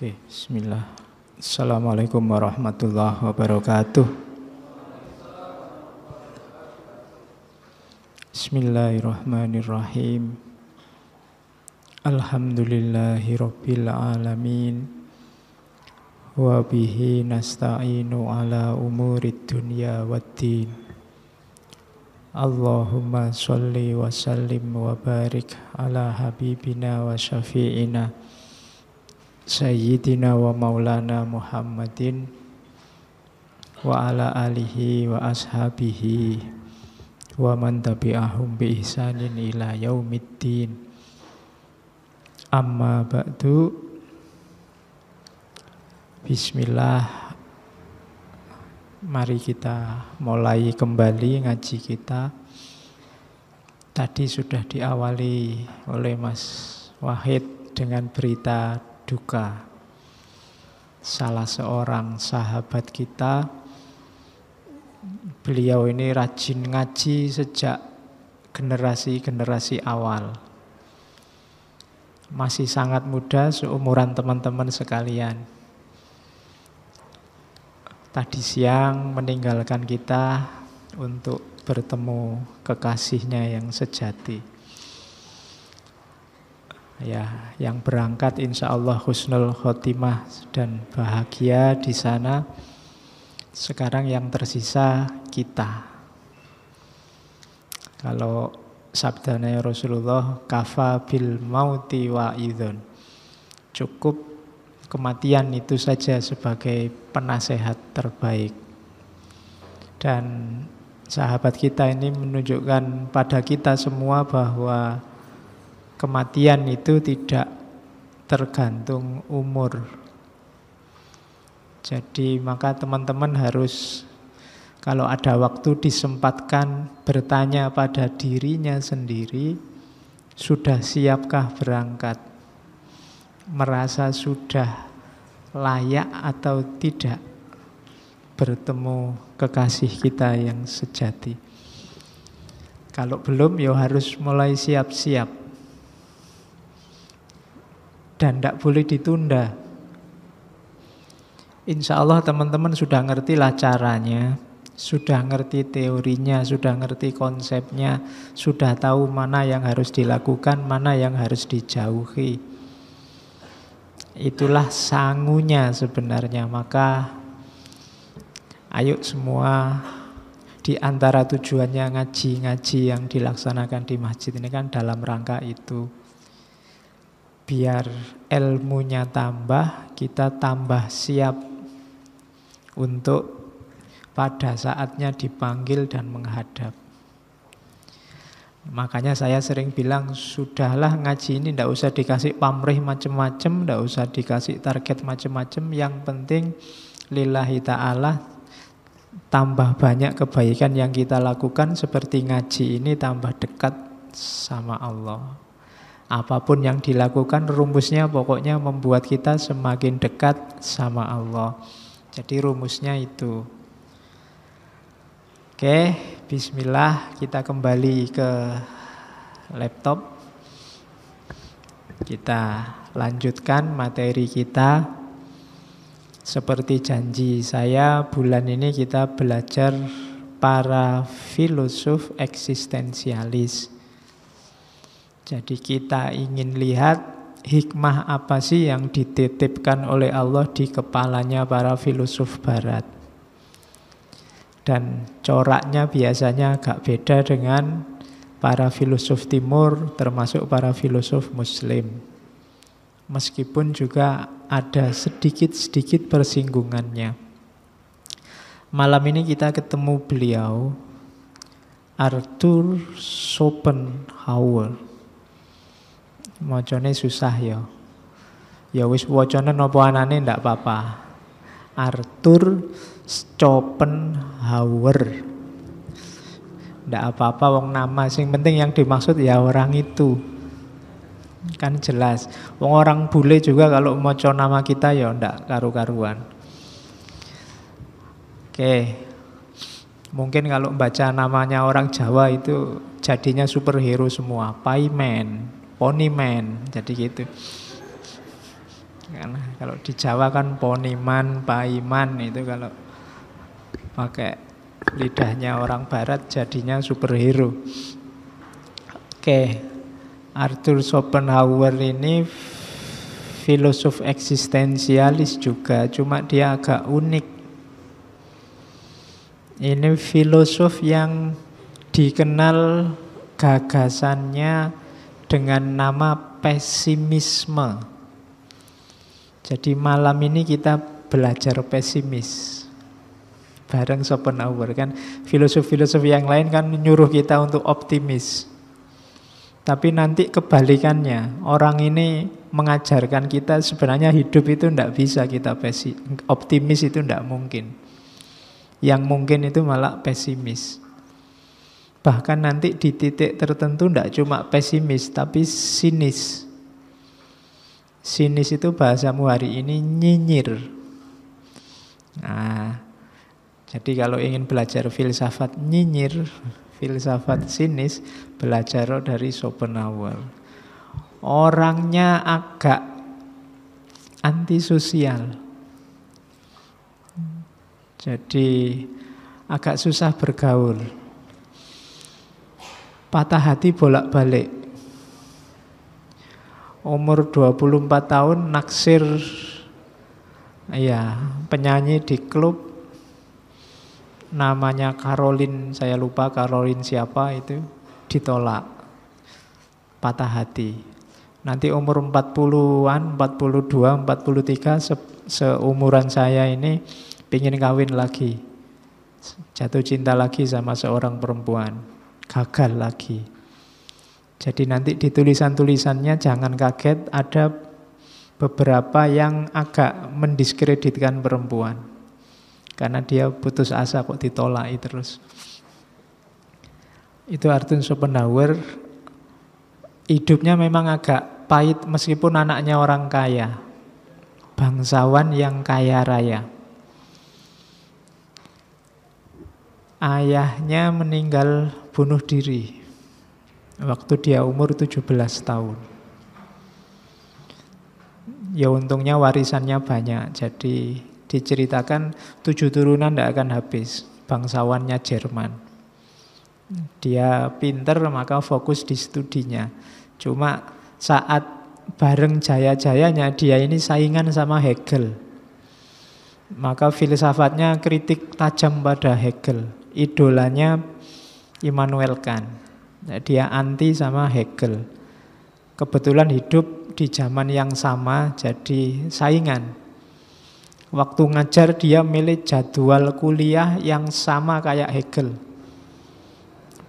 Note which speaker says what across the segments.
Speaker 1: Oke, okay, bismillah. Assalamualaikum warahmatullahi wabarakatuh. Bismillahirrahmanirrahim. Alhamdulillahirabbil alamin. Wa bihi nasta'inu ala umurid dunya waddin. Allahumma shalli wa sallim wa barik ala habibina wa syafi'ina Sayyidina wa maulana Muhammadin wa ala alihi wa ashabihi wa man tabi'ahum bi ihsanin ila yaumiddin amma ba'du bismillah mari kita mulai kembali ngaji kita tadi sudah diawali oleh Mas Wahid dengan berita duka. Salah seorang sahabat kita, beliau ini rajin ngaji sejak generasi-generasi awal. Masih sangat muda, seumuran teman-teman sekalian. Tadi siang meninggalkan kita untuk bertemu kekasihnya yang sejati ya yang berangkat insya Allah husnul khotimah dan bahagia di sana. Sekarang yang tersisa kita. Kalau sabdanya Rasulullah kafa bil mauti wa idun. Cukup kematian itu saja sebagai penasehat terbaik. Dan sahabat kita ini menunjukkan pada kita semua bahwa kematian itu tidak tergantung umur. Jadi maka teman-teman harus kalau ada waktu disempatkan bertanya pada dirinya sendiri, sudah siapkah berangkat? Merasa sudah layak atau tidak bertemu kekasih kita yang sejati. Kalau belum ya harus mulai siap-siap dan tidak boleh ditunda. Insya Allah teman-teman sudah ngerti lah caranya, sudah ngerti teorinya, sudah ngerti konsepnya, sudah tahu mana yang harus dilakukan, mana yang harus dijauhi. Itulah sangunya sebenarnya. Maka ayo semua di antara tujuannya ngaji-ngaji yang dilaksanakan di masjid ini kan dalam rangka itu biar ilmunya tambah, kita tambah siap untuk pada saatnya dipanggil dan menghadap. Makanya saya sering bilang, sudahlah ngaji ini tidak usah dikasih pamrih macam-macam, tidak usah dikasih target macam-macam. Yang penting lillahi ta'ala tambah banyak kebaikan yang kita lakukan seperti ngaji ini tambah dekat sama Allah. Apapun yang dilakukan rumusnya pokoknya membuat kita semakin dekat sama Allah. Jadi rumusnya itu. Oke, bismillah kita kembali ke laptop. Kita lanjutkan materi kita. Seperti janji saya bulan ini kita belajar para filosof eksistensialis. Jadi kita ingin lihat hikmah apa sih yang dititipkan oleh Allah di kepalanya para filsuf barat. Dan coraknya biasanya agak beda dengan para filsuf timur termasuk para filsuf muslim. Meskipun juga ada sedikit-sedikit persinggungannya. Malam ini kita ketemu beliau Arthur Schopenhauer Mocone susah ya. Ya wis wacana napa anane ndak apa-apa. Arthur Schopenhauer. Ndak apa-apa wong nama sing penting yang dimaksud ya orang itu. Kan jelas. Wong orang bule juga kalau maca nama kita ya ndak karu-karuan. Oke. Mungkin kalau baca namanya orang Jawa itu jadinya superhero semua, Paimen. Pony Jadi gitu. Karena kalau di Jawa kan poniman, paiman itu kalau pakai lidahnya orang barat jadinya superhero. Oke, Arthur Schopenhauer ini filosof eksistensialis juga, cuma dia agak unik. Ini filosof yang dikenal gagasannya dengan nama pesimisme. Jadi malam ini kita belajar pesimis bareng Schopenhauer kan filosof-filosof yang lain kan menyuruh kita untuk optimis tapi nanti kebalikannya orang ini mengajarkan kita sebenarnya hidup itu tidak bisa kita pesi optimis itu tidak mungkin yang mungkin itu malah pesimis Bahkan nanti di titik tertentu tidak cuma pesimis tapi sinis. Sinis itu bahasamu hari ini nyinyir. Nah, jadi kalau ingin belajar filsafat nyinyir, filsafat sinis, belajar dari Schopenhauer. Orangnya agak antisosial. Jadi agak susah bergaul patah hati bolak-balik. Umur 24 tahun naksir ya penyanyi di klub namanya Karolin, saya lupa Karolin siapa itu ditolak. Patah hati. Nanti umur 40-an, 42, 43 se seumuran saya ini pingin kawin lagi. Jatuh cinta lagi sama seorang perempuan gagal lagi. Jadi nanti di tulisan-tulisannya jangan kaget ada beberapa yang agak mendiskreditkan perempuan. Karena dia putus asa kok ditolak terus. Itu Arthur Schopenhauer hidupnya memang agak pahit meskipun anaknya orang kaya. Bangsawan yang kaya raya. ayahnya meninggal bunuh diri waktu dia umur 17 tahun. Ya untungnya warisannya banyak, jadi diceritakan tujuh turunan tidak akan habis, bangsawannya Jerman. Dia pinter maka fokus di studinya. Cuma saat bareng jaya-jayanya dia ini saingan sama Hegel. Maka filsafatnya kritik tajam pada Hegel idolanya Immanuel Kant. Nah, dia anti sama Hegel. Kebetulan hidup di zaman yang sama jadi saingan. Waktu ngajar dia milih jadwal kuliah yang sama kayak Hegel.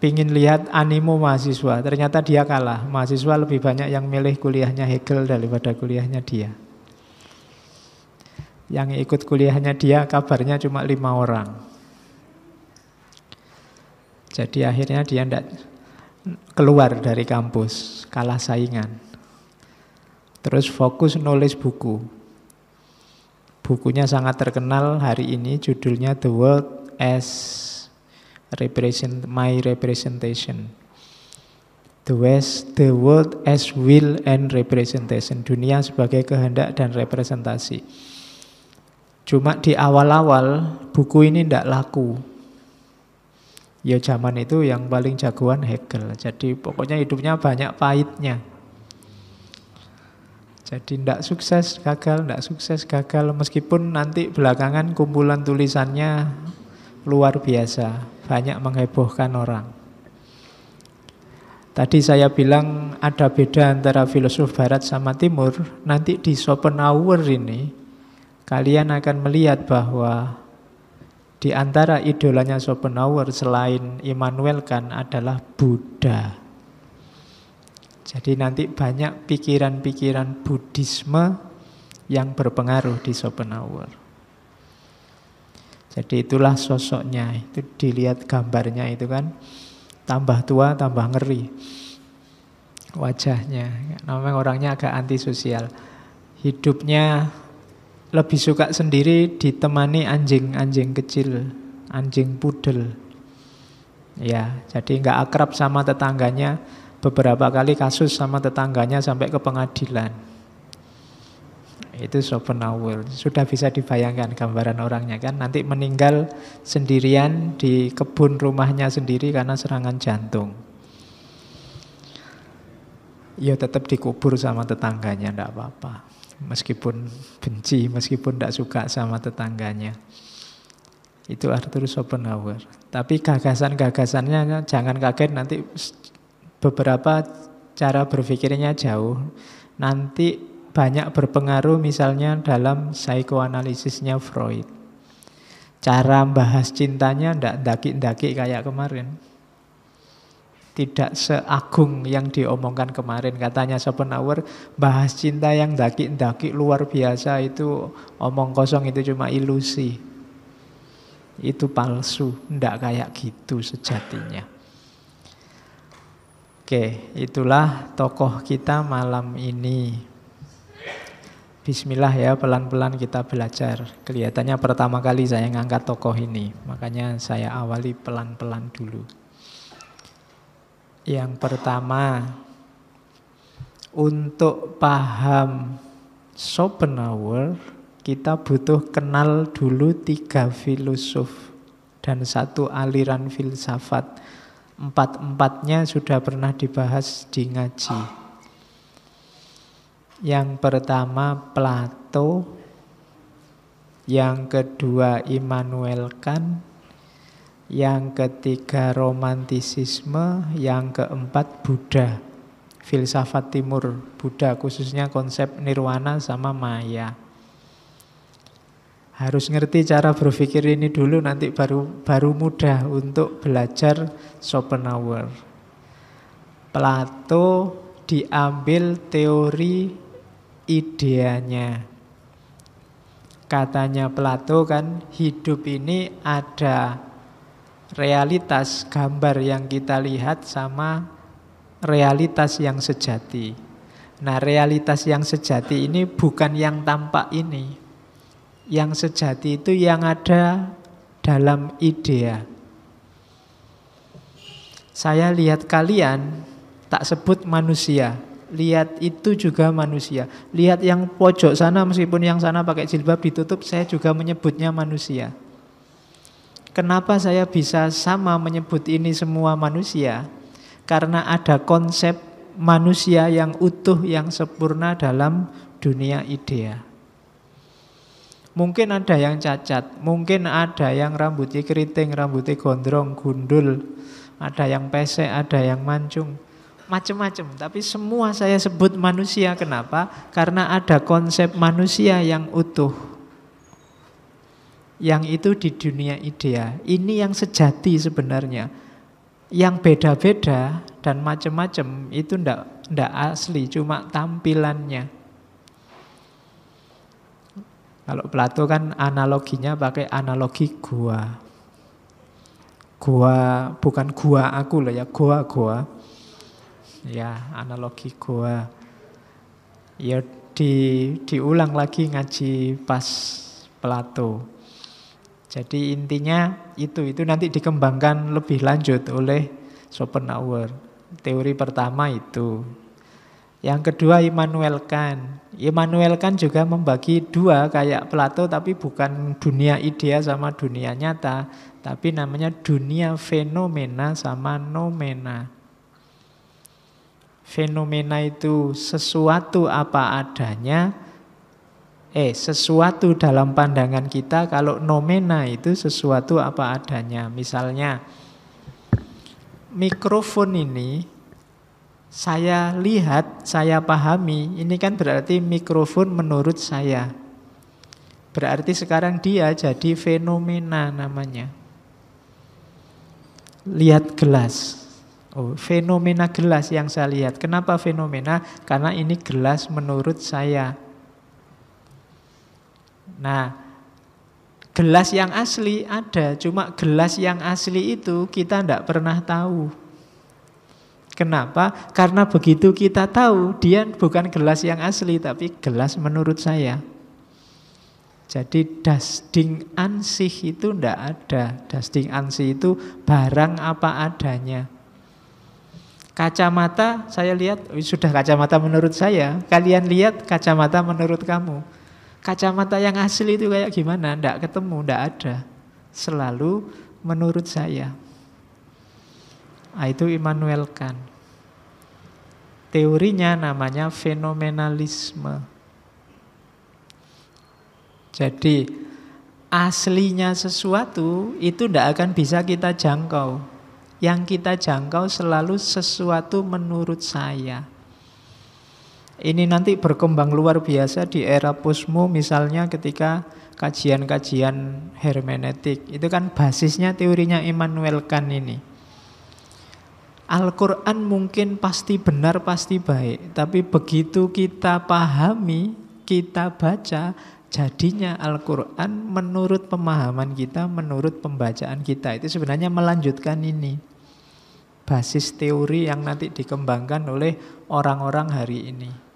Speaker 1: Pingin lihat animo mahasiswa, ternyata dia kalah. Mahasiswa lebih banyak yang milih kuliahnya Hegel daripada kuliahnya dia. Yang ikut kuliahnya dia kabarnya cuma lima orang. Jadi akhirnya dia tidak keluar dari kampus, kalah saingan. Terus fokus nulis buku. Bukunya sangat terkenal hari ini judulnya The World as Represent My Representation. The West, The World as Will and Representation. Dunia sebagai kehendak dan representasi. Cuma di awal-awal buku ini tidak laku, ya zaman itu yang paling jagoan Hegel. Jadi pokoknya hidupnya banyak pahitnya. Jadi tidak sukses gagal, tidak sukses gagal. Meskipun nanti belakangan kumpulan tulisannya luar biasa, banyak menghebohkan orang. Tadi saya bilang ada beda antara filsuf barat sama timur. Nanti di Schopenhauer ini kalian akan melihat bahwa di antara idolanya Schopenhauer selain Immanuel Kant adalah Buddha. Jadi nanti banyak pikiran-pikiran Buddhisme yang berpengaruh di Schopenhauer. Jadi itulah sosoknya, itu dilihat gambarnya itu kan tambah tua tambah ngeri wajahnya. Namanya orangnya agak antisosial. Hidupnya lebih suka sendiri ditemani anjing-anjing kecil, anjing pudel. Ya, jadi nggak akrab sama tetangganya. Beberapa kali kasus sama tetangganya sampai ke pengadilan. Itu Schopenhauer. Sudah bisa dibayangkan gambaran orangnya kan. Nanti meninggal sendirian di kebun rumahnya sendiri karena serangan jantung. Ya tetap dikubur sama tetangganya, enggak apa-apa meskipun benci, meskipun tidak suka sama tetangganya. Itu Arthur Schopenhauer. Tapi gagasan-gagasannya jangan kaget nanti beberapa cara berpikirnya jauh. Nanti banyak berpengaruh misalnya dalam psikoanalisisnya Freud. Cara bahas cintanya ndak daki-daki kayak kemarin tidak seagung yang diomongkan kemarin katanya Schopenhauer bahas cinta yang daki-daki luar biasa itu omong kosong itu cuma ilusi itu palsu ndak kayak gitu sejatinya Oke itulah tokoh kita malam ini Bismillah ya pelan-pelan kita belajar kelihatannya pertama kali saya ngangkat tokoh ini makanya saya awali pelan-pelan dulu yang pertama, untuk paham Schopenhauer, kita butuh kenal dulu tiga filosof dan satu aliran filsafat. Empat-empatnya sudah pernah dibahas di ngaji. Yang pertama Plato, yang kedua Immanuel Kant, yang ketiga romantisisme, yang keempat Buddha. Filsafat timur Buddha khususnya konsep nirwana sama maya. Harus ngerti cara berpikir ini dulu nanti baru baru mudah untuk belajar Schopenhauer. Plato diambil teori ideanya. Katanya Plato kan hidup ini ada realitas gambar yang kita lihat sama realitas yang sejati. Nah, realitas yang sejati ini bukan yang tampak ini. Yang sejati itu yang ada dalam idea. Saya lihat kalian, tak sebut manusia, lihat itu juga manusia. Lihat yang pojok sana meskipun yang sana pakai jilbab ditutup, saya juga menyebutnya manusia. Kenapa saya bisa sama menyebut ini semua manusia? Karena ada konsep manusia yang utuh, yang sempurna dalam dunia idea. Mungkin ada yang cacat, mungkin ada yang rambutnya keriting, rambutnya gondrong, gundul, ada yang pesek, ada yang mancung, macam-macam. Tapi semua saya sebut manusia. Kenapa? Karena ada konsep manusia yang utuh yang itu di dunia idea. Ini yang sejati sebenarnya. Yang beda-beda dan macam-macam itu ndak ndak asli, cuma tampilannya. Kalau Plato kan analoginya pakai analogi gua. Gua bukan gua aku loh ya, gua gua. Ya, analogi gua. Ya di diulang lagi ngaji pas Plato. Jadi intinya itu itu nanti dikembangkan lebih lanjut oleh Schopenhauer. Teori pertama itu. Yang kedua Immanuel Kant. Immanuel Kant juga membagi dua kayak Plato tapi bukan dunia ideal sama dunia nyata, tapi namanya dunia fenomena sama nomena. Fenomena itu sesuatu apa adanya, Eh, sesuatu dalam pandangan kita kalau nomena itu sesuatu apa adanya. Misalnya mikrofon ini saya lihat, saya pahami, ini kan berarti mikrofon menurut saya. Berarti sekarang dia jadi fenomena namanya. Lihat gelas. Oh, fenomena gelas yang saya lihat. Kenapa fenomena? Karena ini gelas menurut saya. Nah, gelas yang asli ada, cuma gelas yang asli itu kita tidak pernah tahu. Kenapa? Karena begitu kita tahu dia bukan gelas yang asli, tapi gelas menurut saya. Jadi dusting ansih itu tidak ada. Dusting ansih itu barang apa adanya. Kacamata saya lihat sudah kacamata menurut saya. Kalian lihat kacamata menurut kamu kacamata yang asli itu kayak gimana? Tidak ketemu, tidak ada. Selalu menurut saya. Nah, itu Immanuel Kant. Teorinya namanya fenomenalisme. Jadi aslinya sesuatu itu tidak akan bisa kita jangkau. Yang kita jangkau selalu sesuatu menurut saya ini nanti berkembang luar biasa di era posmu misalnya ketika kajian-kajian hermeneutik itu kan basisnya teorinya Immanuel Kant ini Al-Quran mungkin pasti benar pasti baik tapi begitu kita pahami kita baca jadinya Al-Quran menurut pemahaman kita menurut pembacaan kita itu sebenarnya melanjutkan ini basis teori yang nanti dikembangkan oleh orang-orang hari ini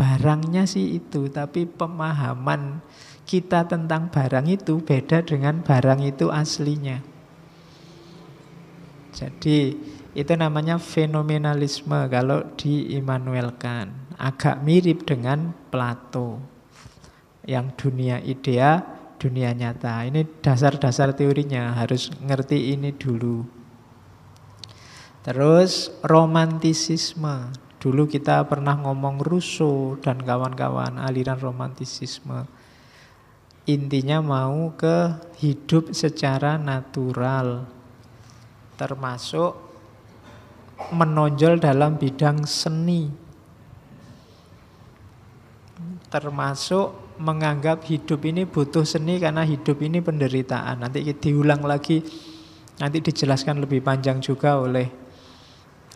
Speaker 1: Barangnya sih itu, tapi pemahaman kita tentang barang itu beda dengan barang itu aslinya. Jadi itu namanya fenomenalisme kalau di Immanuel Kant. Agak mirip dengan Plato. Yang dunia idea, dunia nyata. Ini dasar-dasar teorinya harus ngerti ini dulu. Terus romantisisme Dulu kita pernah ngomong Russo dan kawan-kawan aliran romantisisme. Intinya mau ke hidup secara natural. Termasuk menonjol dalam bidang seni. Termasuk menganggap hidup ini butuh seni karena hidup ini penderitaan. Nanti diulang lagi, nanti dijelaskan lebih panjang juga oleh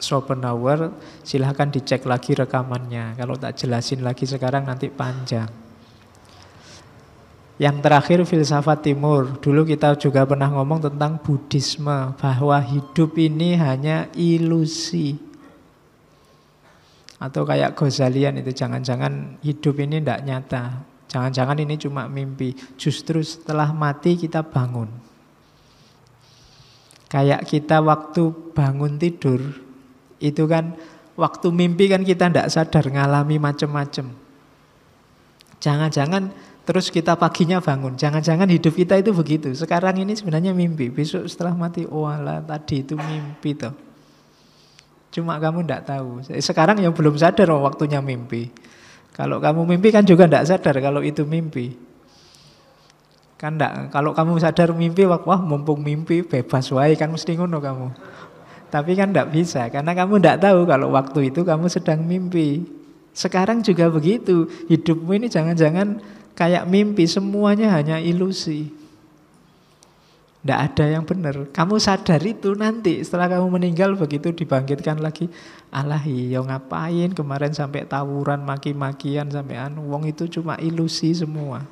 Speaker 1: Schopenhauer, silahkan dicek lagi rekamannya. Kalau tak jelasin lagi sekarang nanti panjang. Yang terakhir filsafat timur. Dulu kita juga pernah ngomong tentang Buddhisme bahwa hidup ini hanya ilusi. Atau kayak Gozalian itu jangan-jangan hidup ini tidak nyata. Jangan-jangan ini cuma mimpi. Justru setelah mati kita bangun. Kayak kita waktu bangun tidur itu kan waktu mimpi kan kita tidak sadar ngalami macam-macam. Jangan-jangan terus kita paginya bangun. Jangan-jangan hidup kita itu begitu. Sekarang ini sebenarnya mimpi. Besok setelah mati, oh tadi itu mimpi toh. Cuma kamu tidak tahu. Sekarang yang belum sadar oh, waktunya mimpi. Kalau kamu mimpi kan juga tidak sadar kalau itu mimpi. Kan enggak, kalau kamu sadar mimpi, wah mumpung mimpi bebas wae kan mesti ngono kamu. Tapi kan tidak bisa, karena kamu tidak tahu kalau waktu itu kamu sedang mimpi. Sekarang juga begitu, hidupmu ini jangan-jangan kayak mimpi, semuanya hanya ilusi. Tidak ada yang benar. Kamu sadar itu nanti setelah kamu meninggal begitu dibangkitkan lagi. Allah iya ngapain kemarin sampai tawuran maki-makian sampai anu wong itu cuma ilusi semua.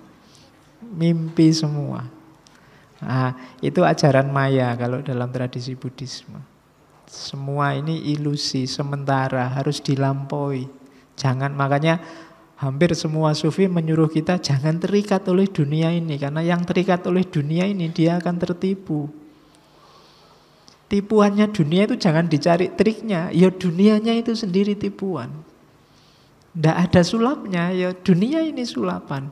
Speaker 1: Mimpi semua. Nah, itu ajaran maya kalau dalam tradisi Buddhisme. Semua ini ilusi sementara, harus dilampaui. Jangan makanya hampir semua sufi menyuruh kita jangan terikat oleh dunia ini karena yang terikat oleh dunia ini dia akan tertipu. Tipuannya dunia itu jangan dicari triknya, ya dunianya itu sendiri tipuan. Tidak ada sulapnya, ya dunia ini sulapan.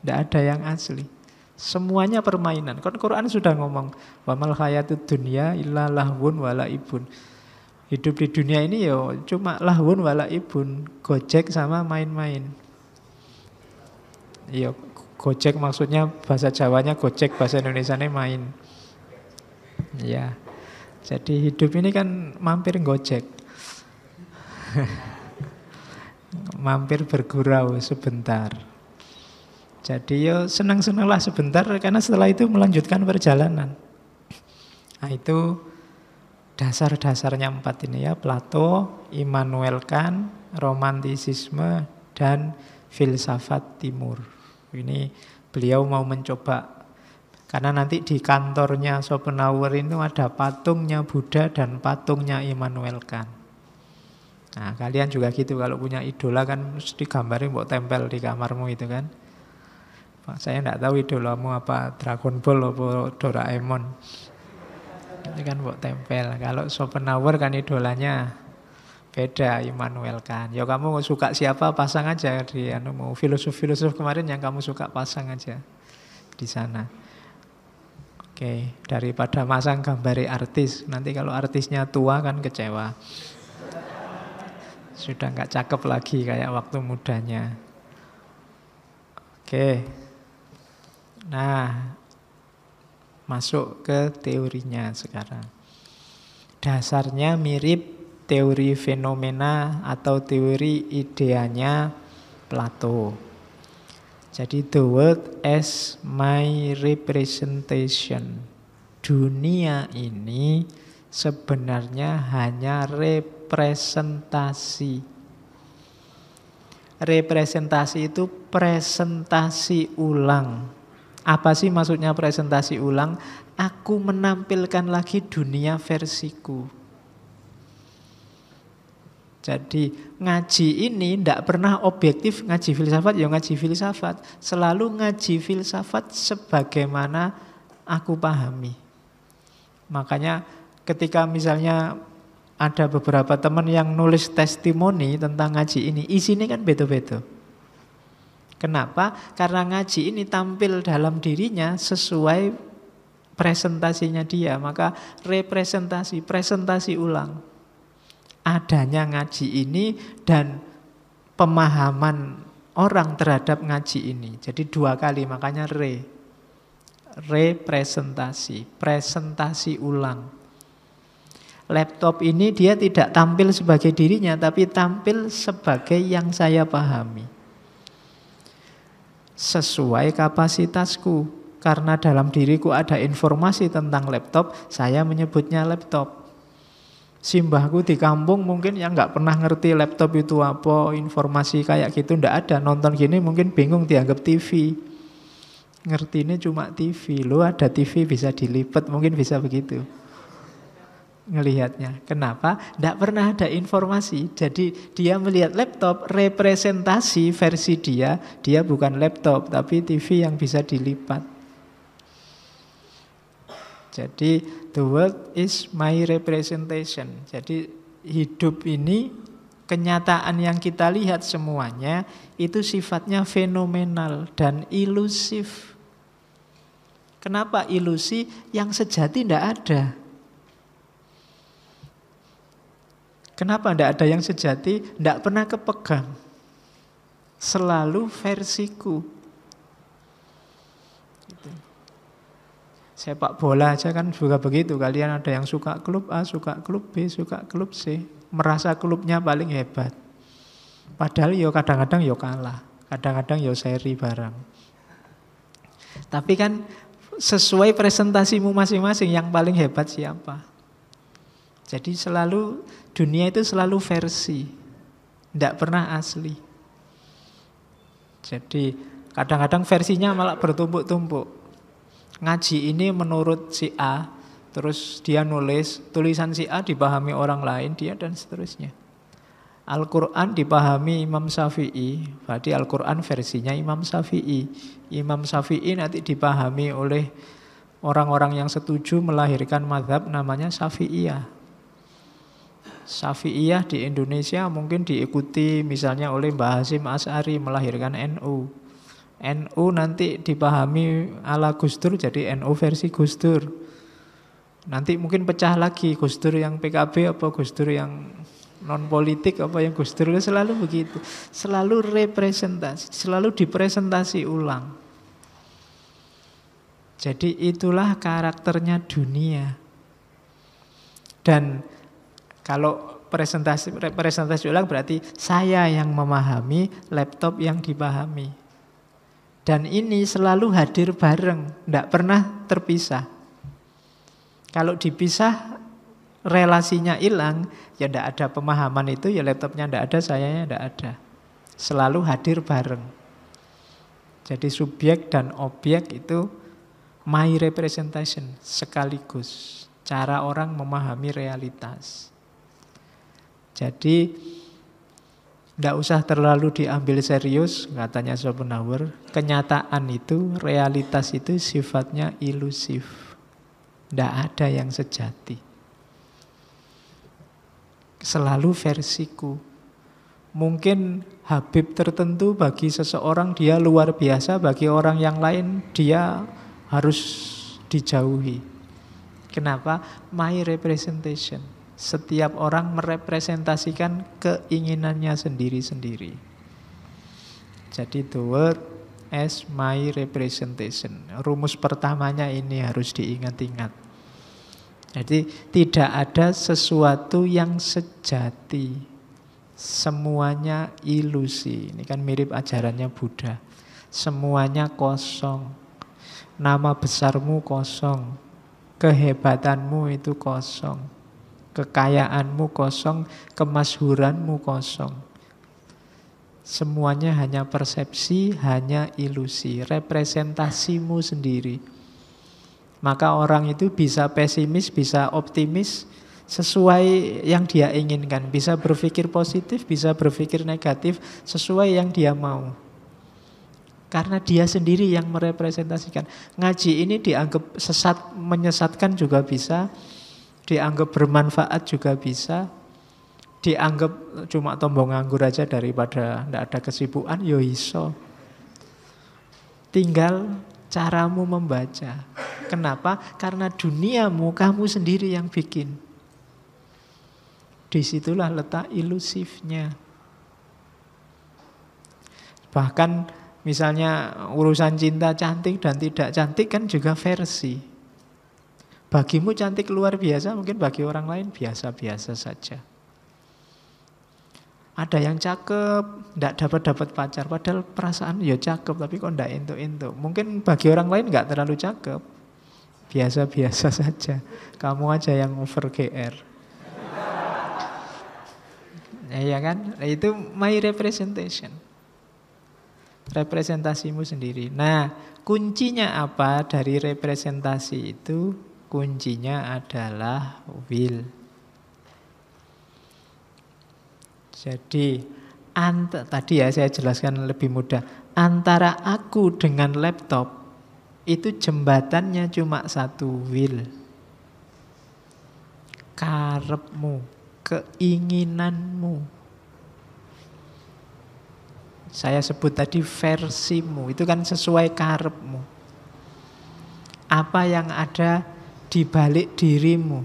Speaker 1: Tidak ada yang asli. Semuanya permainan. Kan Quran sudah ngomong, wa mal hayatud dunya illa lahwun wala ibun." Hidup di dunia ini ya cuma lahwun wala ibun, gojek sama main-main. Ya gojek maksudnya bahasa Jawanya gojek, bahasa Indonesianya main. Ya. Jadi hidup ini kan mampir gojek. mampir bergurau sebentar. Jadi yo senang-senanglah sebentar karena setelah itu melanjutkan perjalanan. Nah itu dasar-dasarnya empat ini ya Plato, Immanuel Kant, romantisisme dan filsafat timur. Ini beliau mau mencoba karena nanti di kantornya Schopenhauer itu ada patungnya Buddha dan patungnya Immanuel Kant. Nah, kalian juga gitu kalau punya idola kan mesti gambarin buat tempel di kamarmu itu kan apa. Saya tidak tahu idolamu apa Dragon Ball atau Doraemon. Itu kan buat tempel. Kalau Schopenhauer kan idolanya beda Immanuel kan. Ya kamu suka siapa pasang aja di anu mau filosof-filosof kemarin yang kamu suka pasang aja di sana. Oke, daripada masang gambari artis, nanti kalau artisnya tua kan kecewa. Sudah nggak cakep lagi kayak waktu mudanya. Oke, Nah, masuk ke teorinya sekarang. Dasarnya mirip teori fenomena atau teori ideanya Plato. Jadi the world as my representation. Dunia ini sebenarnya hanya representasi representasi itu presentasi ulang apa sih maksudnya presentasi ulang? Aku menampilkan lagi dunia versiku. Jadi ngaji ini tidak pernah objektif ngaji filsafat ya ngaji filsafat. Selalu ngaji filsafat sebagaimana aku pahami. Makanya ketika misalnya ada beberapa teman yang nulis testimoni tentang ngaji ini, isinya kan beda-beda. Kenapa? Karena ngaji ini tampil dalam dirinya sesuai presentasinya dia. Maka representasi, presentasi ulang. Adanya ngaji ini dan pemahaman orang terhadap ngaji ini. Jadi dua kali, makanya re. Representasi, presentasi ulang. Laptop ini dia tidak tampil sebagai dirinya, tapi tampil sebagai yang saya pahami sesuai kapasitasku. Karena dalam diriku ada informasi tentang laptop, saya menyebutnya laptop. Simbahku di kampung mungkin yang nggak pernah ngerti laptop itu apa, informasi kayak gitu ndak ada. Nonton gini mungkin bingung dianggap TV. Ngerti ini cuma TV, lo ada TV bisa dilipet mungkin bisa begitu ngelihatnya. Kenapa? Tidak pernah ada informasi. Jadi dia melihat laptop representasi versi dia, dia bukan laptop tapi TV yang bisa dilipat. Jadi the world is my representation. Jadi hidup ini kenyataan yang kita lihat semuanya itu sifatnya fenomenal dan ilusif. Kenapa ilusi yang sejati tidak ada? Kenapa tidak ada yang sejati? Tidak pernah kepegang. Selalu versiku. Gitu. Sepak bola aja kan juga begitu. Kalian ada yang suka klub A, suka klub B, suka klub C. Merasa klubnya paling hebat. Padahal yo ya kadang-kadang yo ya kalah. Kadang-kadang yo ya seri bareng. Tapi kan sesuai presentasimu masing-masing yang paling hebat siapa. Jadi selalu Dunia itu selalu versi, tidak pernah asli. Jadi kadang-kadang versinya malah bertumpuk-tumpuk. Ngaji ini menurut si A, terus dia nulis, tulisan si A dipahami orang lain, dia dan seterusnya. Al-Quran dipahami Imam Syafi'i, berarti Al-Quran versinya Imam Syafi'i. Imam Syafi'i nanti dipahami oleh orang-orang yang setuju melahirkan madhab namanya Syafi'iyah. Syafi'iyah di Indonesia mungkin diikuti misalnya oleh Mbah Hasim As'ari melahirkan NU. NU nanti dipahami ala Gustur jadi NU versi Gustur. Nanti mungkin pecah lagi Gustur yang PKB apa Gustur yang non politik apa yang Gus Dur selalu begitu selalu representasi selalu dipresentasi ulang jadi itulah karakternya dunia dan kalau presentasi presentasi ulang berarti saya yang memahami laptop yang dipahami. Dan ini selalu hadir bareng, tidak pernah terpisah. Kalau dipisah relasinya hilang, ya tidak ada pemahaman itu, ya laptopnya tidak ada, sayanya tidak ada. Selalu hadir bareng. Jadi subjek dan objek itu my representation sekaligus cara orang memahami realitas. Jadi tidak usah terlalu diambil serius, katanya Schopenhauer. Kenyataan itu, realitas itu sifatnya ilusif. Tidak ada yang sejati. Selalu versiku. Mungkin Habib tertentu bagi seseorang dia luar biasa, bagi orang yang lain dia harus dijauhi. Kenapa? My representation setiap orang merepresentasikan keinginannya sendiri-sendiri. Jadi the word as my representation. Rumus pertamanya ini harus diingat-ingat. Jadi tidak ada sesuatu yang sejati. Semuanya ilusi. Ini kan mirip ajarannya Buddha. Semuanya kosong. Nama besarmu kosong. Kehebatanmu itu kosong. Kekayaanmu kosong, kemasyhuranmu kosong. Semuanya hanya persepsi, hanya ilusi, representasimu sendiri. Maka orang itu bisa pesimis, bisa optimis sesuai yang dia inginkan, bisa berpikir positif, bisa berpikir negatif sesuai yang dia mau. Karena dia sendiri yang merepresentasikan. Ngaji ini dianggap sesat, menyesatkan juga bisa, dianggap bermanfaat juga bisa, dianggap cuma tombong nganggur aja daripada tidak ada kesibukan, yo iso. Tinggal caramu membaca. Kenapa? Karena duniamu kamu sendiri yang bikin. Disitulah letak ilusifnya. Bahkan misalnya urusan cinta cantik dan tidak cantik kan juga versi. Bagimu cantik luar biasa, mungkin bagi orang lain biasa-biasa saja. Ada yang cakep, tidak dapat dapat pacar, padahal perasaan ya cakep, tapi kok tidak itu entuk Mungkin bagi orang lain nggak terlalu cakep, biasa-biasa saja. Kamu aja yang over GR. Iya kan? Nah, itu my representation. Representasimu sendiri. Nah, kuncinya apa dari representasi itu? kuncinya adalah will. Jadi ant tadi ya saya jelaskan lebih mudah. Antara aku dengan laptop itu jembatannya cuma satu will. Karepmu, keinginanmu. Saya sebut tadi versimu, itu kan sesuai karepmu. Apa yang ada di balik dirimu.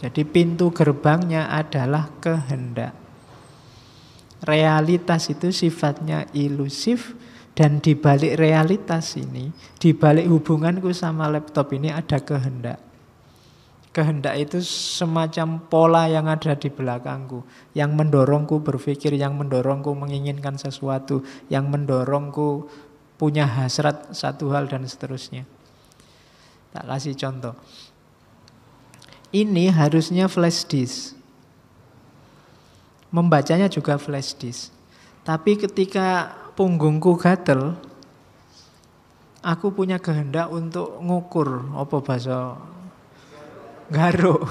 Speaker 1: Jadi pintu gerbangnya adalah kehendak. Realitas itu sifatnya ilusif dan di balik realitas ini, di balik hubunganku sama laptop ini ada kehendak. Kehendak itu semacam pola yang ada di belakangku, yang mendorongku berpikir, yang mendorongku menginginkan sesuatu, yang mendorongku punya hasrat satu hal dan seterusnya. Tak kasih contoh. Ini harusnya flash disk. Membacanya juga flash disk. Tapi ketika punggungku gatel, aku punya kehendak untuk ngukur apa bahasa garuk.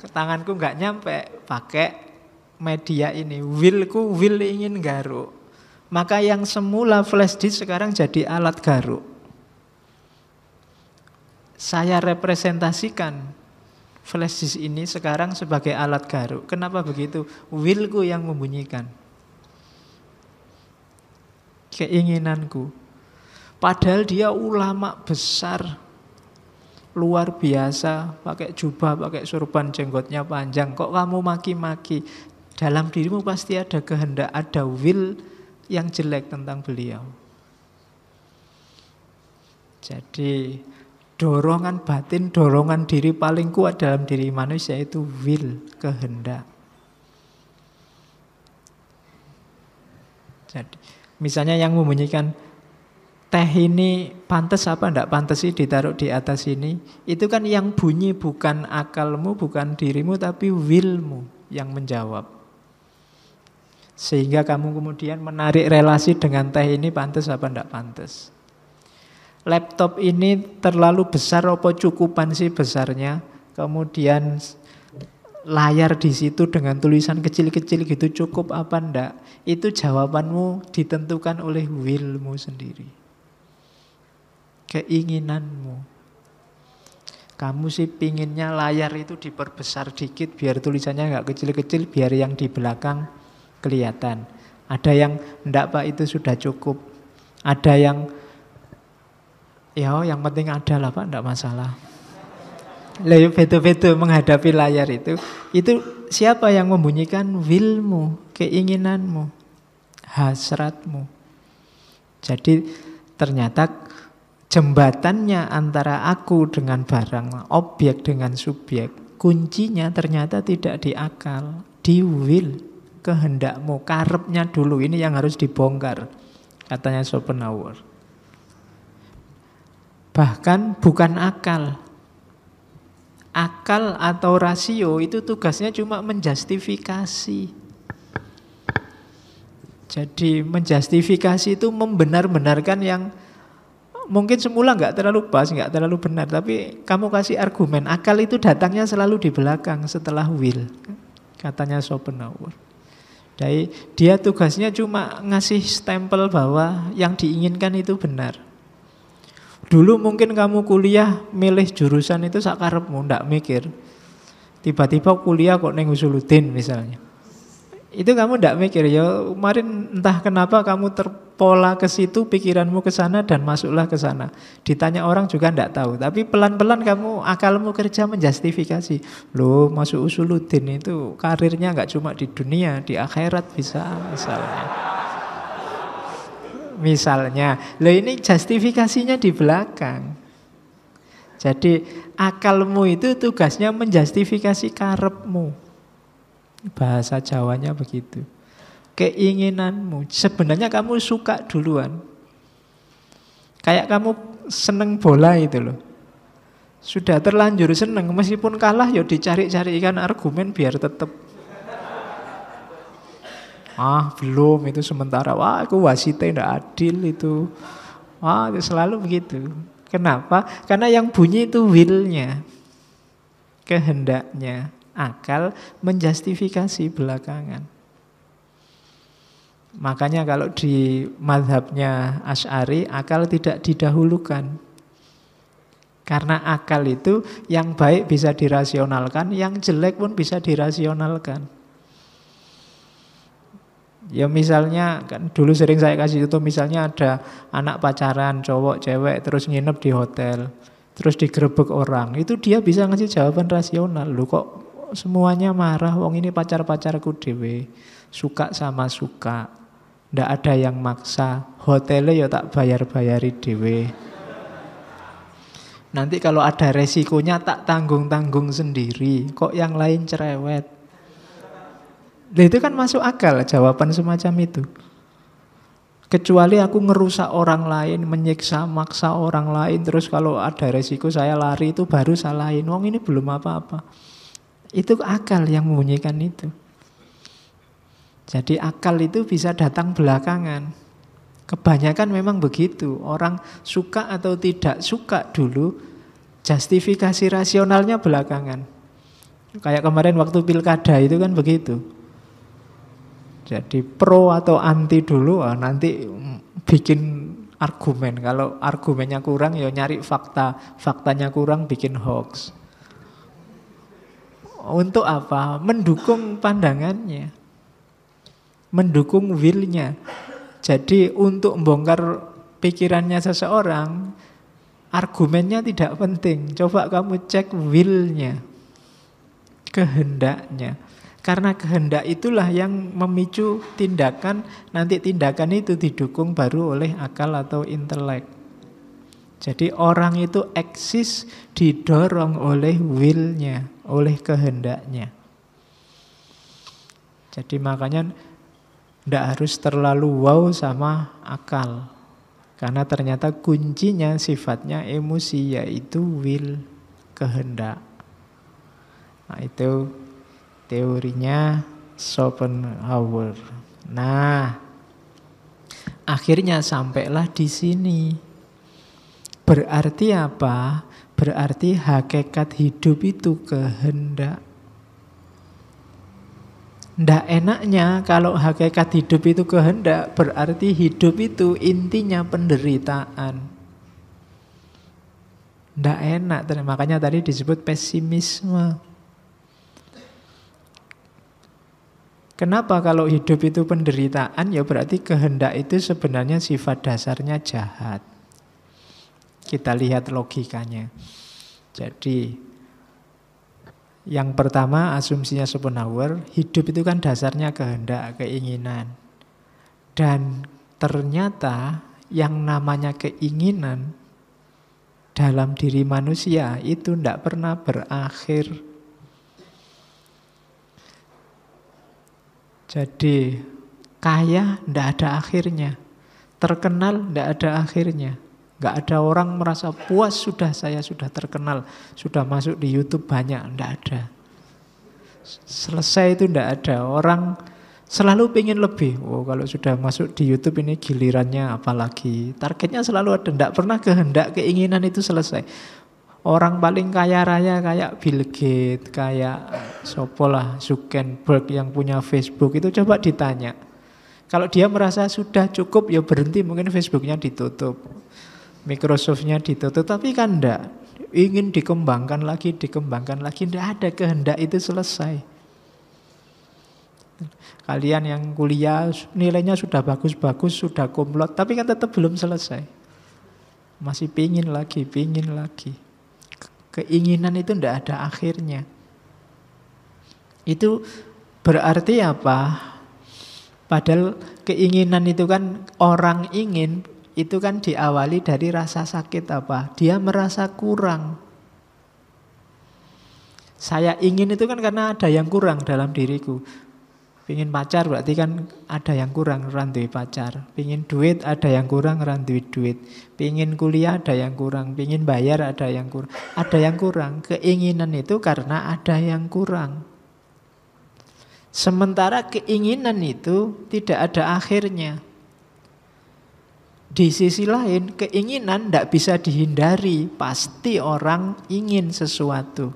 Speaker 1: Ke tanganku nggak nyampe pakai media ini. Willku will ingin garuk. Maka yang semula flash disk sekarang jadi alat garuk saya representasikan flash disk ini sekarang sebagai alat garuk. Kenapa begitu? Willku yang membunyikan. Keinginanku. Padahal dia ulama besar, luar biasa, pakai jubah, pakai surban, jenggotnya panjang. Kok kamu maki-maki? Dalam dirimu pasti ada kehendak, ada will yang jelek tentang beliau. Jadi dorongan batin, dorongan diri paling kuat dalam diri manusia itu will, kehendak. Jadi, misalnya yang membunyikan teh ini pantas apa ndak pantas sih ditaruh di atas ini, itu kan yang bunyi bukan akalmu, bukan dirimu tapi willmu yang menjawab. Sehingga kamu kemudian menarik relasi dengan teh ini pantas apa ndak pantas laptop ini terlalu besar apa cukupan sih besarnya? Kemudian layar di situ dengan tulisan kecil-kecil gitu cukup apa ndak? Itu jawabanmu ditentukan oleh willmu sendiri. Keinginanmu. Kamu sih pinginnya layar itu diperbesar dikit biar tulisannya nggak kecil-kecil biar yang di belakang kelihatan. Ada yang ndak Pak itu sudah cukup. Ada yang Ya, yang penting ada lah Pak, ya, tidak masalah. Lalu betul-betul menghadapi layar itu, itu siapa yang membunyikan willmu, keinginanmu, hasratmu. Jadi ternyata jembatannya antara aku dengan barang, objek dengan subjek, kuncinya ternyata tidak di akal, di will, kehendakmu, karepnya dulu ini yang harus dibongkar, katanya Schopenhauer. Bahkan bukan akal. Akal atau rasio itu tugasnya cuma menjustifikasi. Jadi menjustifikasi itu membenar-benarkan yang mungkin semula nggak terlalu pas, nggak terlalu benar, tapi kamu kasih argumen. Akal itu datangnya selalu di belakang setelah will, katanya Schopenhauer. Jadi dia tugasnya cuma ngasih stempel bahwa yang diinginkan itu benar. Dulu mungkin kamu kuliah milih jurusan itu sakarepmu, ndak mikir. Tiba-tiba kuliah kok neng usuludin misalnya. Itu kamu ndak mikir ya, kemarin entah kenapa kamu terpola ke situ, pikiranmu ke sana dan masuklah ke sana. Ditanya orang juga ndak tahu, tapi pelan-pelan kamu akalmu kerja menjustifikasi. Loh, masuk usuludin itu karirnya nggak cuma di dunia, di akhirat bisa misalnya misalnya. Loh ini justifikasinya di belakang. Jadi akalmu itu tugasnya menjustifikasi karepmu. Bahasa Jawanya begitu. Keinginanmu. Sebenarnya kamu suka duluan. Kayak kamu seneng bola itu loh. Sudah terlanjur seneng meskipun kalah ya dicari-carikan argumen biar tetap ah belum itu sementara wah aku wasitnya tidak adil itu wah itu selalu begitu kenapa karena yang bunyi itu willnya kehendaknya akal menjustifikasi belakangan makanya kalau di madhabnya Ash'ari akal tidak didahulukan karena akal itu yang baik bisa dirasionalkan, yang jelek pun bisa dirasionalkan. Ya misalnya kan dulu sering saya kasih tutup misalnya ada anak pacaran cowok cewek terus nginep di hotel terus digerebek orang itu dia bisa ngasih jawaban rasional lu kok semuanya marah wong ini pacar pacarku dewe suka sama suka ndak ada yang maksa hotelnya ya tak bayar bayari dewe nanti kalau ada resikonya tak tanggung tanggung sendiri kok yang lain cerewet Nah, itu kan masuk akal jawaban semacam itu. Kecuali aku ngerusak orang lain, menyiksa, maksa orang lain, terus kalau ada resiko saya lari itu baru salahin. Wong ini belum apa-apa. Itu akal yang membunyikan itu. Jadi akal itu bisa datang belakangan. Kebanyakan memang begitu. Orang suka atau tidak suka dulu, justifikasi rasionalnya belakangan. Kayak kemarin waktu pilkada itu kan begitu jadi pro atau anti dulu, ah, nanti bikin argumen. Kalau argumennya kurang, ya nyari fakta. Faktanya kurang, bikin hoax. Untuk apa? Mendukung pandangannya. Mendukung willnya. Jadi untuk membongkar pikirannya seseorang, argumennya tidak penting. Coba kamu cek willnya. Kehendaknya karena kehendak itulah yang memicu tindakan, nanti tindakan itu didukung baru oleh akal atau intelek. Jadi orang itu eksis didorong oleh willnya, oleh kehendaknya. Jadi makanya tidak harus terlalu wow sama akal. Karena ternyata kuncinya sifatnya emosi yaitu will, kehendak. Nah, itu Teorinya Schopenhauer. Nah, akhirnya sampailah di sini. Berarti apa? Berarti hakikat hidup itu kehendak. Tidak enaknya kalau hakikat hidup itu kehendak, berarti hidup itu intinya penderitaan. Tidak enak, makanya tadi disebut pesimisme. Kenapa kalau hidup itu penderitaan? Ya berarti kehendak itu sebenarnya sifat dasarnya jahat. Kita lihat logikanya. Jadi yang pertama asumsinya Schopenhauer, hidup itu kan dasarnya kehendak, keinginan. Dan ternyata yang namanya keinginan dalam diri manusia itu tidak pernah berakhir Jadi kaya ndak ada akhirnya. Terkenal ndak ada akhirnya. Nggak ada orang merasa puas sudah saya sudah terkenal, sudah masuk di YouTube banyak, ndak ada. Selesai itu ndak ada. Orang selalu ingin lebih. Oh, kalau sudah masuk di YouTube ini gilirannya apalagi. Targetnya selalu ada, ndak pernah kehendak keinginan itu selesai orang paling kaya raya kayak Bill Gates, kayak Sopolah Zuckerberg yang punya Facebook itu coba ditanya. Kalau dia merasa sudah cukup ya berhenti mungkin Facebooknya ditutup, Microsoftnya ditutup, tapi kan enggak. Ingin dikembangkan lagi, dikembangkan lagi, enggak ada kehendak itu selesai. Kalian yang kuliah nilainya sudah bagus-bagus, sudah komplot, tapi kan tetap belum selesai. Masih pingin lagi, pingin lagi. Keinginan itu tidak ada akhirnya. Itu berarti apa? Padahal keinginan itu kan orang ingin itu kan diawali dari rasa sakit apa? Dia merasa kurang. Saya ingin itu kan karena ada yang kurang dalam diriku. Pingin pacar berarti kan ada yang kurang randui pacar. Pingin duit ada yang kurang randui duit. Pingin kuliah ada yang kurang. Pingin bayar ada yang kurang. Ada yang kurang. Keinginan itu karena ada yang kurang. Sementara keinginan itu tidak ada akhirnya. Di sisi lain, keinginan tidak bisa dihindari. Pasti orang ingin sesuatu.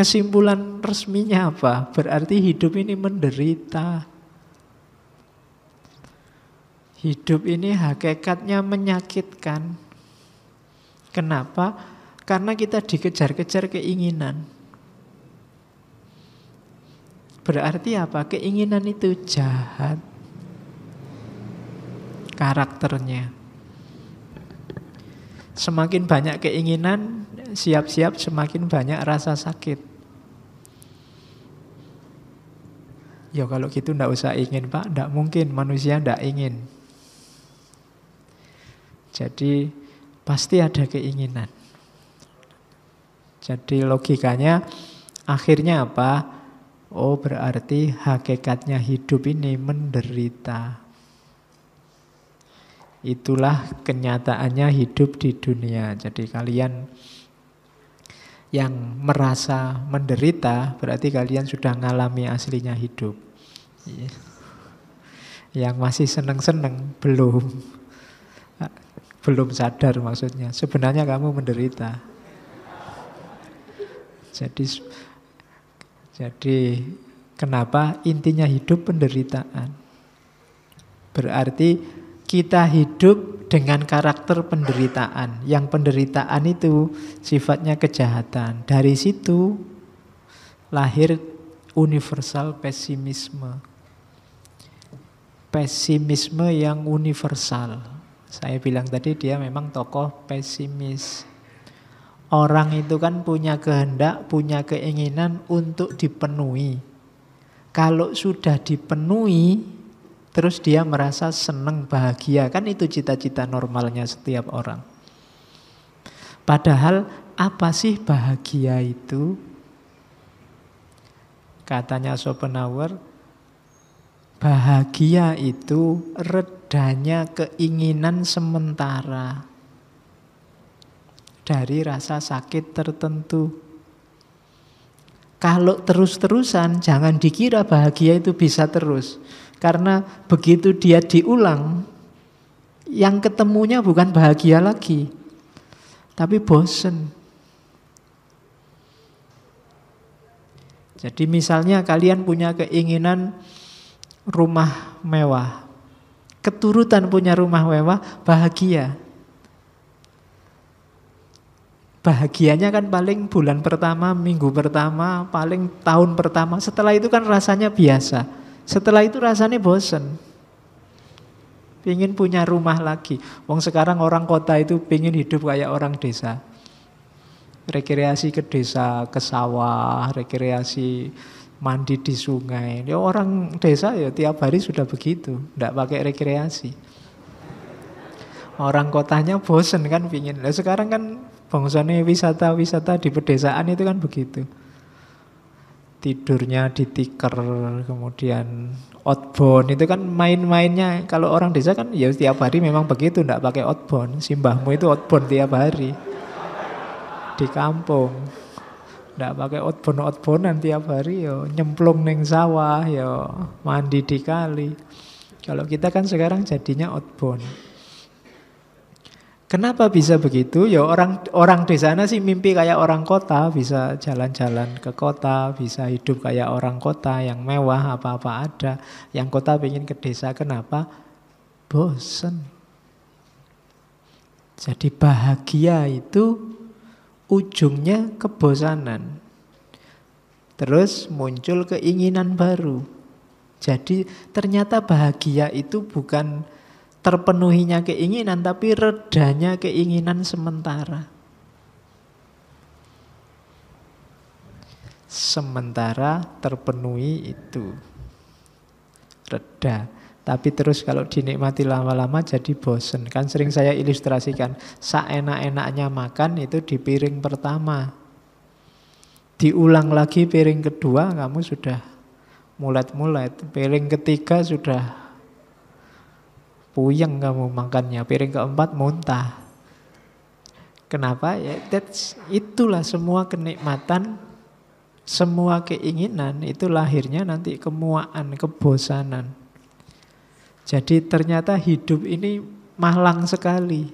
Speaker 1: Kesimpulan resminya apa? Berarti hidup ini menderita. Hidup ini hakikatnya menyakitkan. Kenapa? Karena kita dikejar-kejar keinginan. Berarti apa? Keinginan itu jahat karakternya. Semakin banyak keinginan, siap-siap semakin banyak rasa sakit. Ya kalau gitu ndak usah ingin pak, ndak mungkin manusia ndak ingin. Jadi pasti ada keinginan. Jadi logikanya akhirnya apa? Oh berarti hakikatnya hidup ini menderita. Itulah kenyataannya hidup di dunia. Jadi kalian yang merasa menderita berarti kalian sudah mengalami aslinya hidup. Iya. Yang masih seneng-seneng belum belum sadar maksudnya. Sebenarnya kamu menderita. Jadi jadi kenapa intinya hidup penderitaan? Berarti kita hidup dengan karakter penderitaan. Yang penderitaan itu sifatnya kejahatan. Dari situ lahir universal pesimisme. Pesimisme yang universal. Saya bilang tadi dia memang tokoh pesimis. Orang itu kan punya kehendak, punya keinginan untuk dipenuhi. Kalau sudah dipenuhi, Terus dia merasa senang bahagia. Kan itu cita-cita normalnya setiap orang. Padahal apa sih bahagia itu? Katanya Schopenhauer, bahagia itu redanya keinginan sementara dari rasa sakit tertentu. Kalau terus-terusan, jangan dikira bahagia itu bisa terus. Karena begitu dia diulang, yang ketemunya bukan bahagia lagi, tapi bosen. Jadi misalnya kalian punya keinginan rumah mewah, keturutan punya rumah mewah, bahagia. Bahagianya kan paling bulan pertama, minggu pertama, paling tahun pertama. Setelah itu kan rasanya biasa. Setelah itu rasanya bosen. Pingin punya rumah lagi. Wong sekarang orang kota itu pingin hidup kayak orang desa. Rekreasi ke desa, ke sawah, rekreasi mandi di sungai. Ya orang desa ya tiap hari sudah begitu, tidak pakai rekreasi. Orang kotanya bosen kan pingin. Nah, sekarang kan bangsanya wisata-wisata di pedesaan itu kan begitu tidurnya di tikar kemudian outbound itu kan main-mainnya kalau orang desa kan ya setiap hari memang begitu ndak pakai outbound simbahmu itu outbound tiap hari di kampung ndak pakai outbound outboundan tiap hari yo nyemplung neng sawah yo mandi di kali kalau kita kan sekarang jadinya outbound Kenapa bisa begitu? Ya orang orang di sana sih mimpi kayak orang kota, bisa jalan-jalan ke kota, bisa hidup kayak orang kota yang mewah, apa-apa ada. Yang kota pengen ke desa, kenapa? Bosen. Jadi bahagia itu ujungnya kebosanan. Terus muncul keinginan baru. Jadi ternyata bahagia itu bukan terpenuhinya keinginan tapi redanya keinginan sementara. Sementara terpenuhi itu reda. Tapi terus kalau dinikmati lama-lama jadi bosen. Kan sering saya ilustrasikan, seenak-enaknya makan itu di piring pertama. Diulang lagi piring kedua kamu sudah mulet-mulet. Piring ketiga sudah Puyeng kamu makannya, piring keempat muntah. Kenapa? Ya, that's, itulah semua kenikmatan, semua keinginan itu lahirnya nanti kemuaan, kebosanan. Jadi ternyata hidup ini malang sekali.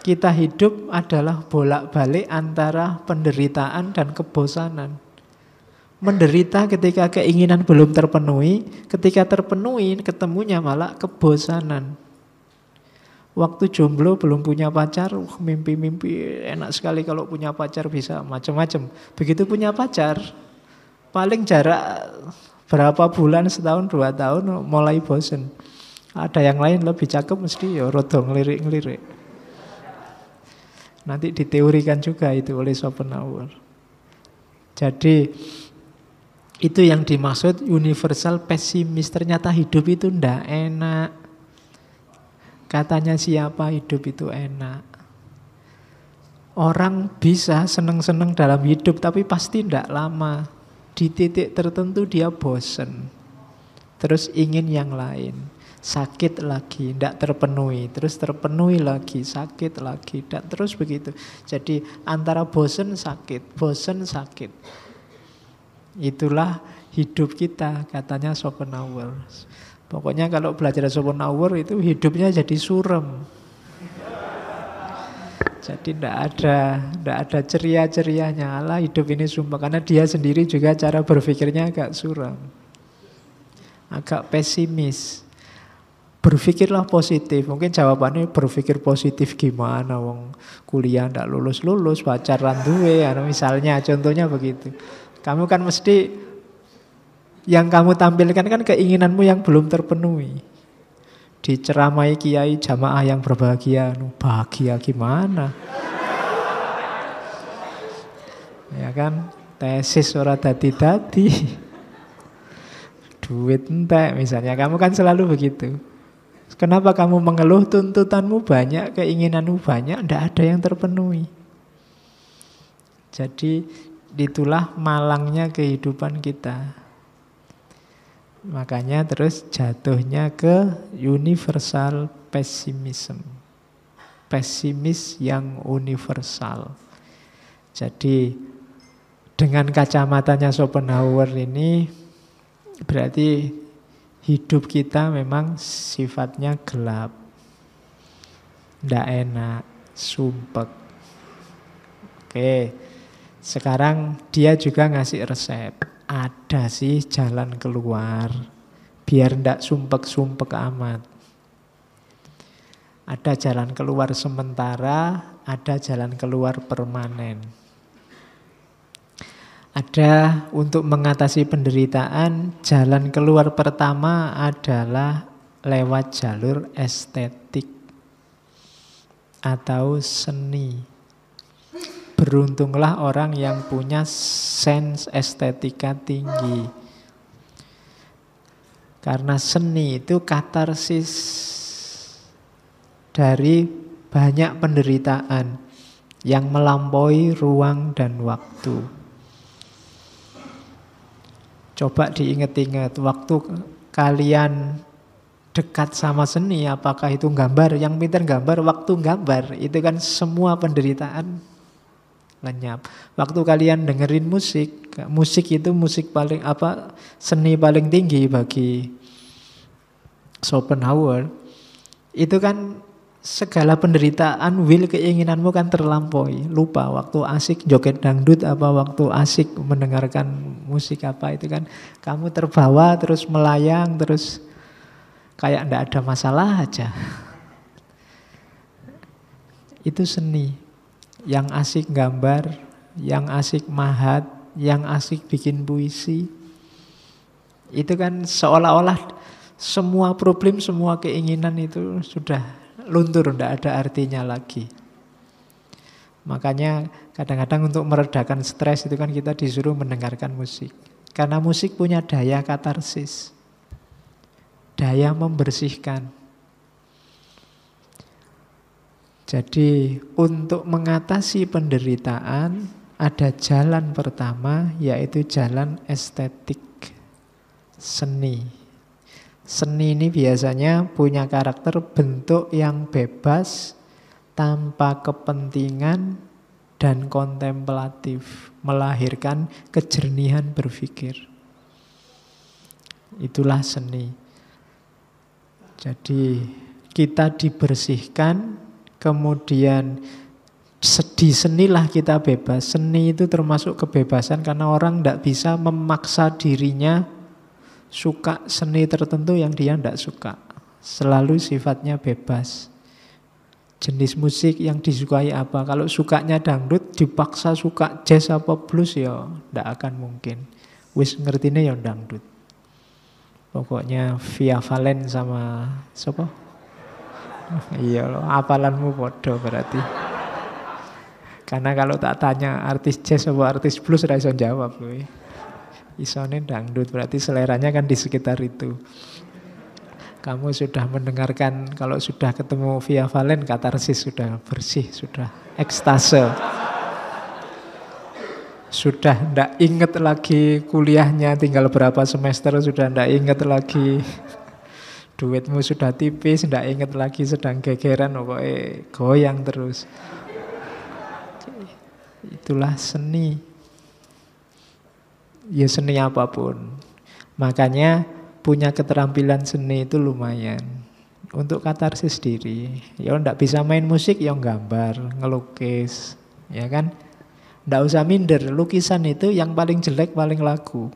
Speaker 1: Kita hidup adalah bolak-balik antara penderitaan dan kebosanan menderita ketika keinginan belum terpenuhi, ketika terpenuhi ketemunya malah kebosanan. Waktu jomblo belum punya pacar, mimpi-mimpi enak sekali kalau punya pacar bisa macam-macam. Begitu punya pacar, paling jarak berapa bulan, setahun, dua tahun mulai bosan. Ada yang lain lebih cakep mesti ya rodong ngelirik-ngelirik. Nanti diteorikan juga itu oleh Schopenhauer. Jadi itu yang dimaksud universal pesimis. Ternyata hidup itu ndak enak. Katanya siapa hidup itu enak. Orang bisa seneng-seneng dalam hidup tapi pasti ndak lama. Di titik tertentu dia bosen. Terus ingin yang lain. Sakit lagi, tidak terpenuhi, terus terpenuhi lagi, sakit lagi, tidak terus begitu. Jadi antara bosen sakit, bosen sakit, Itulah hidup kita, katanya Schopenhauer. Pokoknya kalau belajar Schopenhauer itu hidupnya jadi surem. Jadi tidak ada tidak ada ceria-cerianya Allah hidup ini sumpah karena dia sendiri juga cara berpikirnya agak suram. Agak pesimis. Berpikirlah positif. Mungkin jawabannya berpikir positif gimana wong kuliah ndak lulus-lulus, pacaran duwe, anu misalnya contohnya begitu. Kamu kan mesti yang kamu tampilkan kan keinginanmu yang belum terpenuhi. Diceramai kiai jamaah yang berbahagia, anu, bahagia gimana? ya kan, tesis ora dadi-dadi. Duit entek misalnya, kamu kan selalu begitu. Kenapa kamu mengeluh tuntutanmu banyak, keinginanmu banyak, ndak ada yang terpenuhi. Jadi itulah malangnya kehidupan kita. Makanya terus jatuhnya ke universal pessimism. Pesimis yang universal. Jadi dengan kacamatanya Schopenhauer ini berarti hidup kita memang sifatnya gelap. Tidak enak, sumpek. Oke, sekarang dia juga ngasih resep. Ada sih jalan keluar. Biar ndak sumpek-sumpek amat. Ada jalan keluar sementara, ada jalan keluar permanen. Ada untuk mengatasi penderitaan, jalan keluar pertama adalah lewat jalur estetik atau seni. Beruntunglah orang yang punya sense estetika tinggi. Karena seni itu katarsis dari banyak penderitaan yang melampaui ruang dan waktu. Coba diingat-ingat waktu kalian dekat sama seni, apakah itu gambar? Yang pinter gambar, waktu gambar, itu kan semua penderitaan lenyap. Waktu kalian dengerin musik, musik itu musik paling apa seni paling tinggi bagi Schopenhauer. Itu kan segala penderitaan will keinginanmu kan terlampaui lupa waktu asik joget dangdut apa waktu asik mendengarkan musik apa itu kan kamu terbawa terus melayang terus kayak ndak ada masalah aja itu seni yang asik gambar, yang asik mahat, yang asik bikin puisi. Itu kan seolah-olah semua problem, semua keinginan itu sudah luntur, tidak ada artinya lagi. Makanya kadang-kadang untuk meredakan stres itu kan kita disuruh mendengarkan musik. Karena musik punya daya katarsis. Daya membersihkan. Jadi untuk mengatasi penderitaan ada jalan pertama yaitu jalan estetik seni. Seni ini biasanya punya karakter bentuk yang bebas tanpa kepentingan dan kontemplatif, melahirkan kejernihan berpikir. Itulah seni. Jadi kita dibersihkan Kemudian sedih senilah kita bebas. Seni itu termasuk kebebasan karena orang tidak bisa memaksa dirinya suka seni tertentu yang dia tidak suka. Selalu sifatnya bebas. Jenis musik yang disukai apa? Kalau sukanya dangdut, dipaksa suka jazz apa blues ya tidak akan mungkin. Wis ngertine ya dangdut. Pokoknya Via Valen sama siapa? Iya loh, apalanmu bodoh berarti. Karena kalau tak tanya artis jazz atau artis blues saya bisa jawab kuwi. Isone dangdut berarti seleranya kan di sekitar itu. Kamu sudah mendengarkan kalau sudah ketemu Via Valen katarsis sudah bersih, sudah ekstase. Sudah ndak inget lagi kuliahnya tinggal berapa semester, sudah ndak inget lagi duitmu sudah tipis, ndak inget lagi sedang gegeran, pokoknya goyang terus. Itulah seni. Ya seni apapun. Makanya punya keterampilan seni itu lumayan. Untuk katarsis diri. Ya ndak bisa main musik, ya gambar, ngelukis. Ya kan? Ndak usah minder, lukisan itu yang paling jelek paling laku.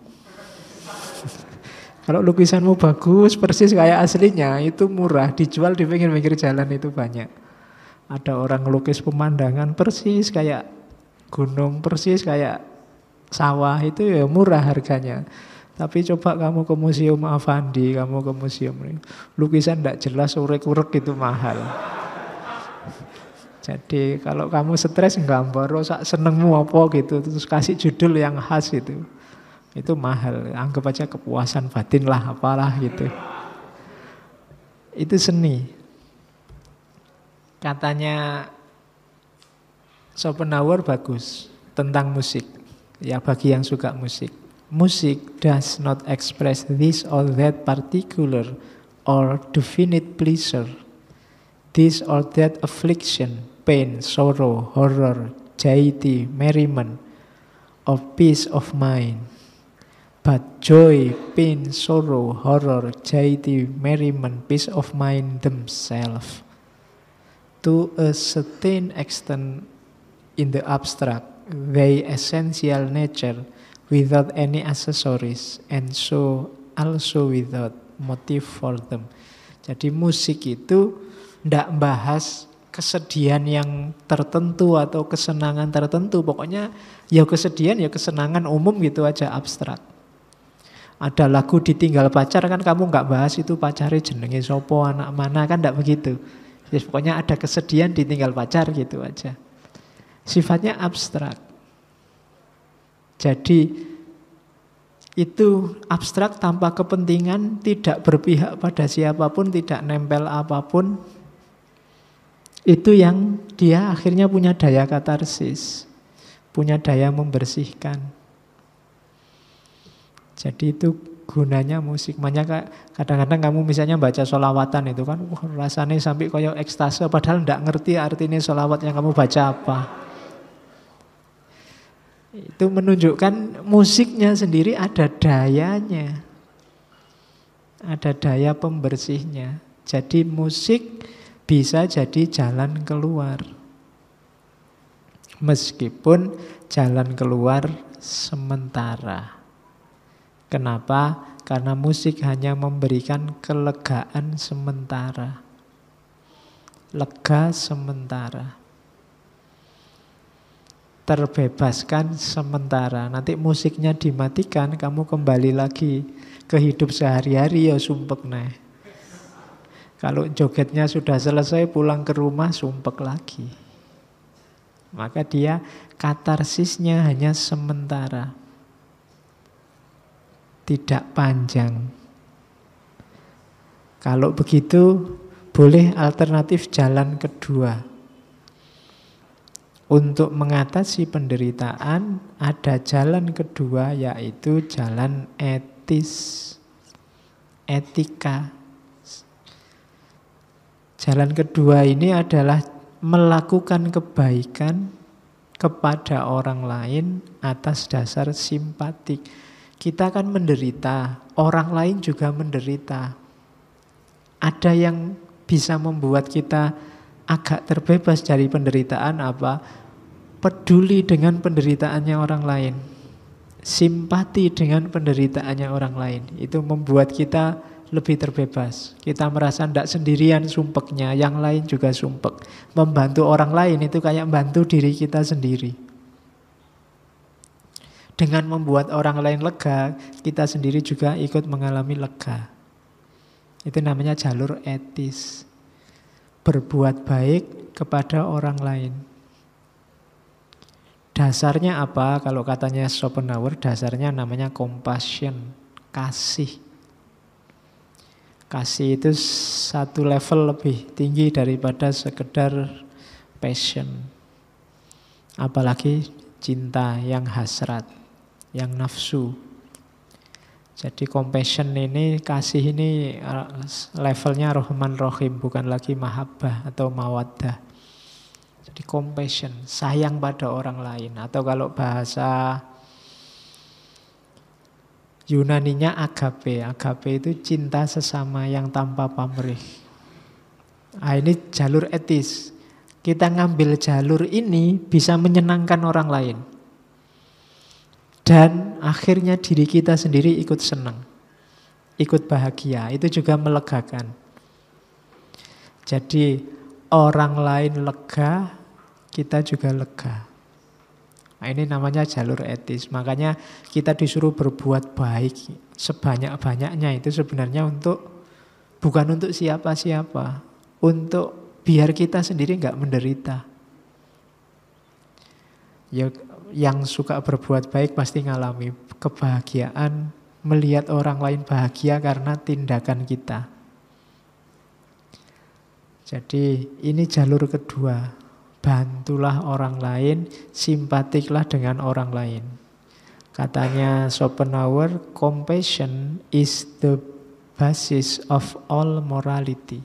Speaker 1: Kalau lukisanmu bagus, persis kayak aslinya, itu murah. Dijual di pinggir-pinggir jalan itu banyak. Ada orang lukis pemandangan persis kayak gunung, persis kayak sawah, itu ya murah harganya. Tapi coba kamu ke museum Avandi, kamu ke museum ini lukisan tidak jelas urek-urek itu mahal. Jadi kalau kamu stres gambar, rosak senengmu apa gitu, terus kasih judul yang khas itu. Itu mahal, anggap aja kepuasan batin lah apalah gitu. Itu seni. Katanya Schopenhauer bagus tentang musik. Ya bagi yang suka musik. musik does not express this or that particular or definite pleasure. This or that affliction, pain, sorrow, horror, jaiti merriment, of peace of mind. But joy, pain, sorrow, horror, jaiti, merriment, peace of mind themselves. To a certain extent, in the abstract, they essential nature, without any accessories, and so also without motive for them. Jadi musik itu tidak bahas kesedihan yang tertentu atau kesenangan tertentu. Pokoknya ya kesedihan ya kesenangan umum gitu aja abstrak ada lagu ditinggal pacar kan kamu nggak bahas itu pacari jenenge sopo anak mana kan tidak begitu ya, pokoknya ada kesedihan ditinggal pacar gitu aja sifatnya abstrak jadi itu abstrak tanpa kepentingan tidak berpihak pada siapapun tidak nempel apapun itu yang dia akhirnya punya daya katarsis punya daya membersihkan jadi itu gunanya musik. Makanya kadang-kadang kamu misalnya baca solawatan itu kan wah, rasanya sampai koyo ekstase padahal ndak ngerti artinya solawat yang kamu baca apa. Itu menunjukkan musiknya sendiri ada dayanya. Ada daya pembersihnya. Jadi musik bisa jadi jalan keluar. Meskipun jalan keluar sementara. Kenapa? Karena musik hanya memberikan kelegaan sementara. Lega sementara. Terbebaskan sementara. Nanti musiknya dimatikan, kamu kembali lagi ke hidup sehari-hari ya sumpek nih. Kalau jogetnya sudah selesai pulang ke rumah sumpek lagi. Maka dia katarsisnya hanya sementara tidak panjang. Kalau begitu, boleh alternatif jalan kedua. Untuk mengatasi penderitaan, ada jalan kedua, yaitu jalan etis, etika. Jalan kedua ini adalah melakukan kebaikan kepada orang lain atas dasar simpatik. Kita akan menderita, orang lain juga menderita. Ada yang bisa membuat kita agak terbebas dari penderitaan apa? Peduli dengan penderitaannya orang lain. Simpati dengan penderitaannya orang lain. Itu membuat kita lebih terbebas. Kita merasa tidak sendirian sumpeknya, yang lain juga sumpek. Membantu orang lain itu kayak membantu diri kita sendiri. Dengan membuat orang lain lega, kita sendiri juga ikut mengalami lega. Itu namanya jalur etis. Berbuat baik kepada orang lain. Dasarnya apa? Kalau katanya Schopenhauer, dasarnya namanya compassion, kasih. Kasih itu satu level lebih tinggi daripada sekedar passion. Apalagi cinta yang hasrat yang nafsu. Jadi compassion ini, kasih ini eh, levelnya rohman rohim, bukan lagi mahabbah atau mawaddah. Jadi compassion, sayang pada orang lain. Atau kalau bahasa Yunaninya agape. Agape itu cinta sesama yang tanpa pamrih. Nah, ini jalur etis. Kita ngambil jalur ini bisa menyenangkan orang lain dan akhirnya diri kita sendiri ikut senang, ikut bahagia. Itu juga melegakan. Jadi orang lain lega, kita juga lega. Nah, ini namanya jalur etis. Makanya kita disuruh berbuat baik sebanyak-banyaknya itu sebenarnya untuk bukan untuk siapa-siapa, untuk biar kita sendiri nggak menderita. Ya yang suka berbuat baik pasti mengalami kebahagiaan melihat orang lain bahagia karena tindakan kita. Jadi ini jalur kedua. Bantulah orang lain, simpatiklah dengan orang lain. Katanya Schopenhauer, compassion is the basis of all morality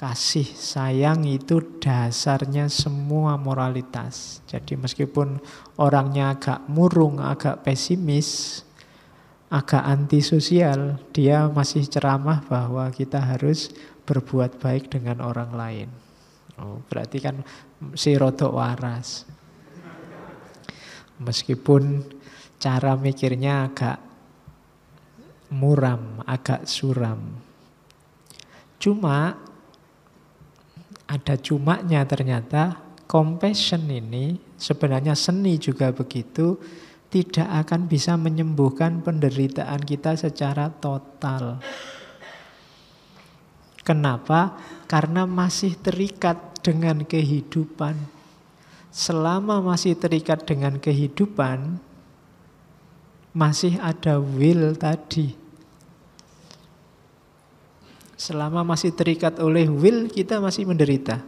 Speaker 1: kasih sayang itu dasarnya semua moralitas. Jadi meskipun orangnya agak murung, agak pesimis, agak antisosial, dia masih ceramah bahwa kita harus berbuat baik dengan orang lain. Oh, berarti kan si Roto waras. Meskipun cara mikirnya agak muram, agak suram. Cuma ada cumanya ternyata compassion ini sebenarnya seni juga begitu tidak akan bisa menyembuhkan penderitaan kita secara total. Kenapa? Karena masih terikat dengan kehidupan. Selama masih terikat dengan kehidupan, masih ada will tadi. Selama masih terikat oleh will, kita masih menderita.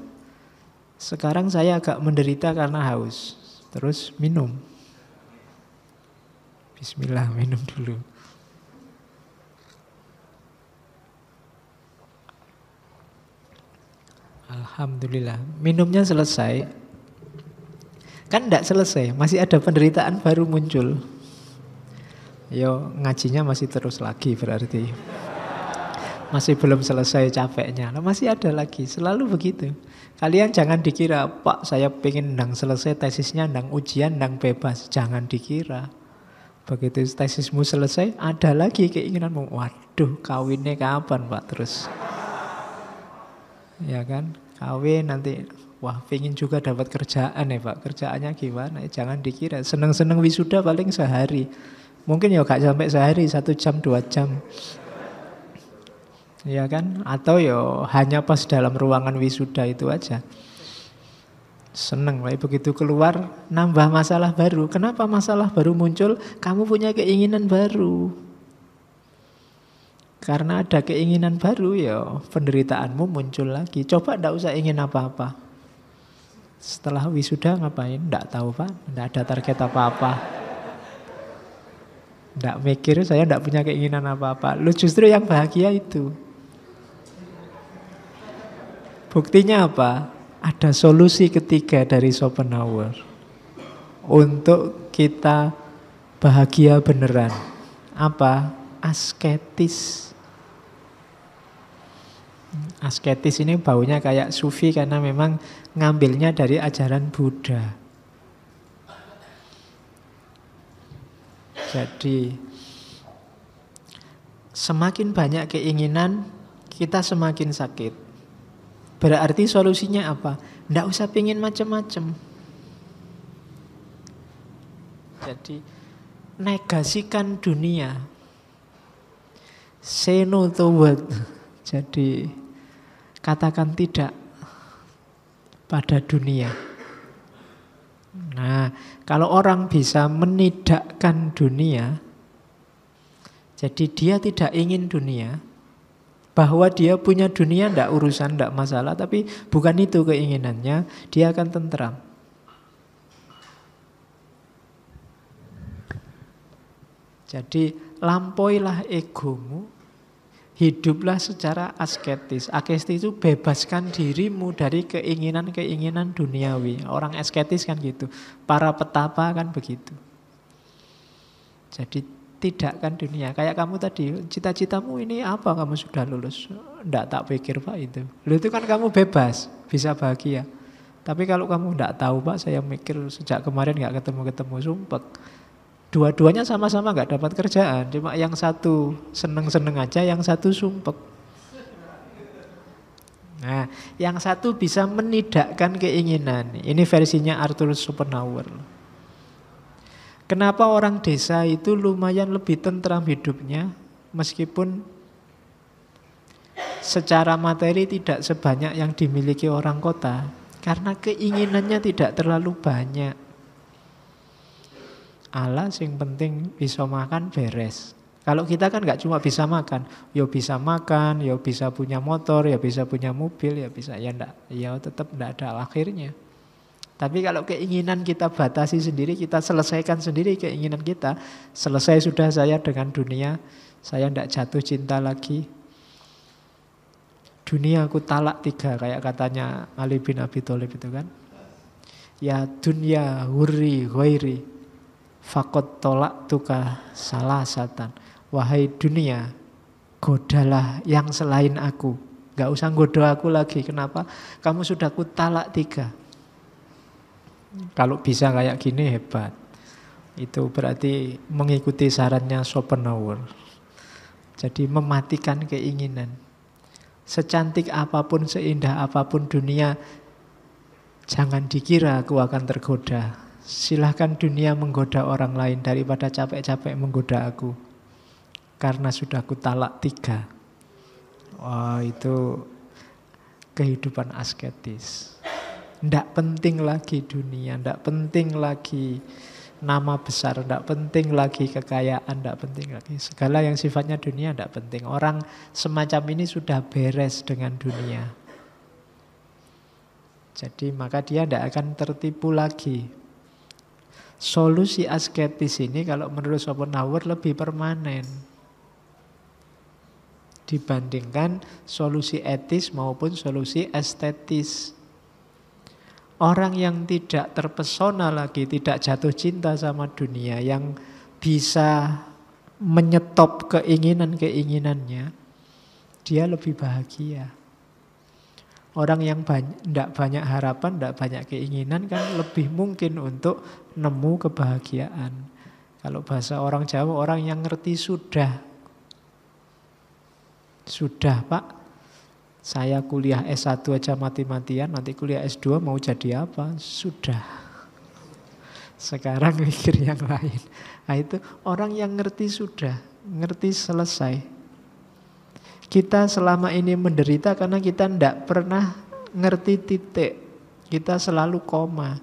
Speaker 1: Sekarang saya agak menderita karena haus. Terus minum. Bismillah, minum dulu. Alhamdulillah. Minumnya selesai. Kan tidak selesai, masih ada penderitaan baru muncul. Yo, ngajinya masih terus lagi berarti masih belum selesai capeknya. Nah, masih ada lagi, selalu begitu. Kalian jangan dikira, Pak saya pengen nang selesai tesisnya, nang ujian, nang bebas. Jangan dikira. Begitu tesismu selesai, ada lagi keinginanmu. Waduh, kawinnya kapan Pak terus? ya kan? Kawin nanti, wah pengen juga dapat kerjaan ya Pak. Kerjaannya gimana? Jangan dikira. Seneng-seneng wisuda paling sehari. Mungkin ya gak sampai sehari, satu jam, dua jam. Ya kan? Atau yo ya hanya pas dalam ruangan wisuda itu aja. Seneng, lah begitu keluar nambah masalah baru. Kenapa masalah baru muncul? Kamu punya keinginan baru. Karena ada keinginan baru ya penderitaanmu muncul lagi. Coba ndak usah ingin apa-apa. Setelah wisuda ngapain? Ndak tahu pak, ndak ada target apa-apa. Ndak mikir saya ndak punya keinginan apa-apa. Lu justru yang bahagia itu. Buktinya apa? Ada solusi ketiga dari Schopenhauer untuk kita bahagia beneran. Apa? Asketis. Asketis ini baunya kayak sufi karena memang ngambilnya dari ajaran Buddha. Jadi semakin banyak keinginan kita semakin sakit. Berarti solusinya apa? Tidak usah pingin macam-macam. Jadi negasikan dunia. seno no to world. Jadi katakan tidak pada dunia. Nah, kalau orang bisa menidakkan dunia, jadi dia tidak ingin dunia, bahwa dia punya dunia ndak urusan ndak masalah tapi bukan itu keinginannya dia akan tenteram jadi lampoilah egomu hiduplah secara asketis asketis itu bebaskan dirimu dari keinginan-keinginan duniawi orang asketis kan gitu para petapa kan begitu jadi tidak kan dunia. Kayak kamu tadi, cita-citamu ini apa kamu sudah lulus? ndak tak pikir Pak itu. Lu itu kan kamu bebas, bisa bahagia. Tapi kalau kamu ndak tahu Pak, saya mikir sejak kemarin nggak ketemu-ketemu sumpek. Dua-duanya sama-sama nggak dapat kerjaan, cuma yang satu seneng-seneng aja, yang satu sumpek. Nah, yang satu bisa menidakkan keinginan. Ini versinya Arthur Schopenhauer. Kenapa orang desa itu lumayan lebih tentram hidupnya meskipun secara materi tidak sebanyak yang dimiliki orang kota karena keinginannya tidak terlalu banyak. Allah sing penting bisa makan beres. Kalau kita kan nggak cuma bisa makan, yo ya bisa makan, yo ya bisa punya motor, ya bisa punya mobil, ya bisa ya ndak, ya tetap ndak ada akhirnya. Tapi kalau keinginan kita batasi sendiri, kita selesaikan sendiri keinginan kita. Selesai sudah saya dengan dunia, saya tidak jatuh cinta lagi. Dunia aku talak tiga, kayak katanya Ali bin Abi Thalib itu kan. Ya dunia huri huiri, fakot tolak tuka salah satan. Wahai dunia, godalah yang selain aku. Gak usah godoh aku lagi. Kenapa? Kamu sudah ku talak tiga. Kalau bisa kayak gini hebat. Itu berarti mengikuti sarannya Schopenhauer. Jadi mematikan keinginan. Secantik apapun, seindah apapun dunia, jangan dikira aku akan tergoda. Silahkan dunia menggoda orang lain daripada capek-capek menggoda aku. Karena sudah aku talak tiga. Wah, itu kehidupan asketis. Tidak penting lagi dunia, tidak penting lagi nama besar, tidak penting lagi kekayaan, tidak penting lagi. Segala yang sifatnya dunia tidak penting. Orang semacam ini sudah beres dengan dunia. Jadi maka dia tidak akan tertipu lagi. Solusi asketis ini kalau menurut Schopenhauer lebih permanen dibandingkan solusi etis maupun solusi estetis. Orang yang tidak terpesona lagi, tidak jatuh cinta sama dunia, yang bisa menyetop keinginan-keinginannya, dia lebih bahagia. Orang yang tidak banyak, harapan, tidak banyak keinginan kan lebih mungkin untuk nemu kebahagiaan. Kalau bahasa orang Jawa, orang yang ngerti sudah. Sudah pak, saya kuliah S1 aja mati-matian, nanti kuliah S2 mau jadi apa? Sudah. Sekarang mikir yang lain. Nah itu orang yang ngerti sudah, ngerti selesai. Kita selama ini menderita karena kita tidak pernah ngerti titik. Kita selalu koma.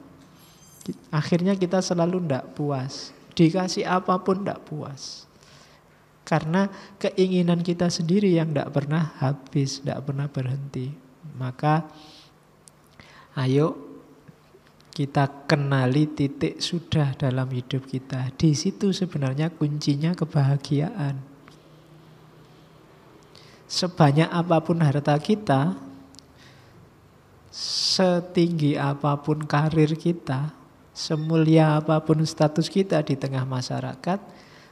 Speaker 1: Akhirnya kita selalu tidak puas. Dikasih apapun tidak puas. Karena keinginan kita sendiri yang tidak pernah habis, tidak pernah berhenti. Maka ayo kita kenali titik sudah dalam hidup kita. Di situ sebenarnya kuncinya kebahagiaan. Sebanyak apapun harta kita, setinggi apapun karir kita, semulia apapun status kita di tengah masyarakat,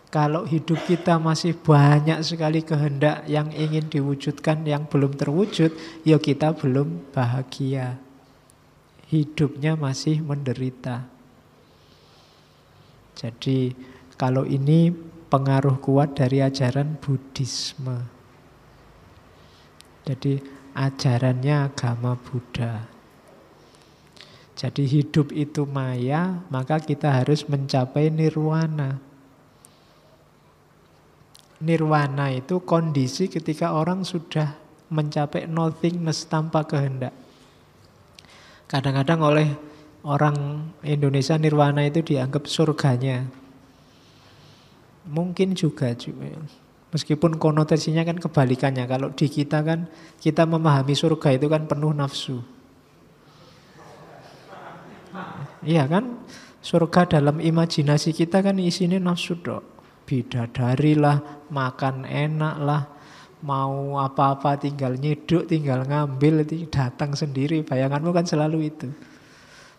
Speaker 1: kalau hidup kita masih banyak sekali kehendak yang ingin diwujudkan yang belum terwujud, ya kita belum bahagia. Hidupnya masih menderita. Jadi kalau ini pengaruh kuat dari ajaran Buddhisme. Jadi ajarannya agama Buddha. Jadi hidup itu maya, maka kita harus mencapai nirwana nirwana itu kondisi ketika orang sudah mencapai nothingness tanpa kehendak. Kadang-kadang oleh orang Indonesia nirwana itu dianggap surganya. Mungkin juga juga. Meskipun konotasinya kan kebalikannya. Kalau di kita kan kita memahami surga itu kan penuh nafsu. Iya kan? Surga dalam imajinasi kita kan isinya nafsu dok bidadari lah, makan enak lah, mau apa-apa tinggal nyeduk tinggal ngambil, datang sendiri. Bayanganmu kan selalu itu.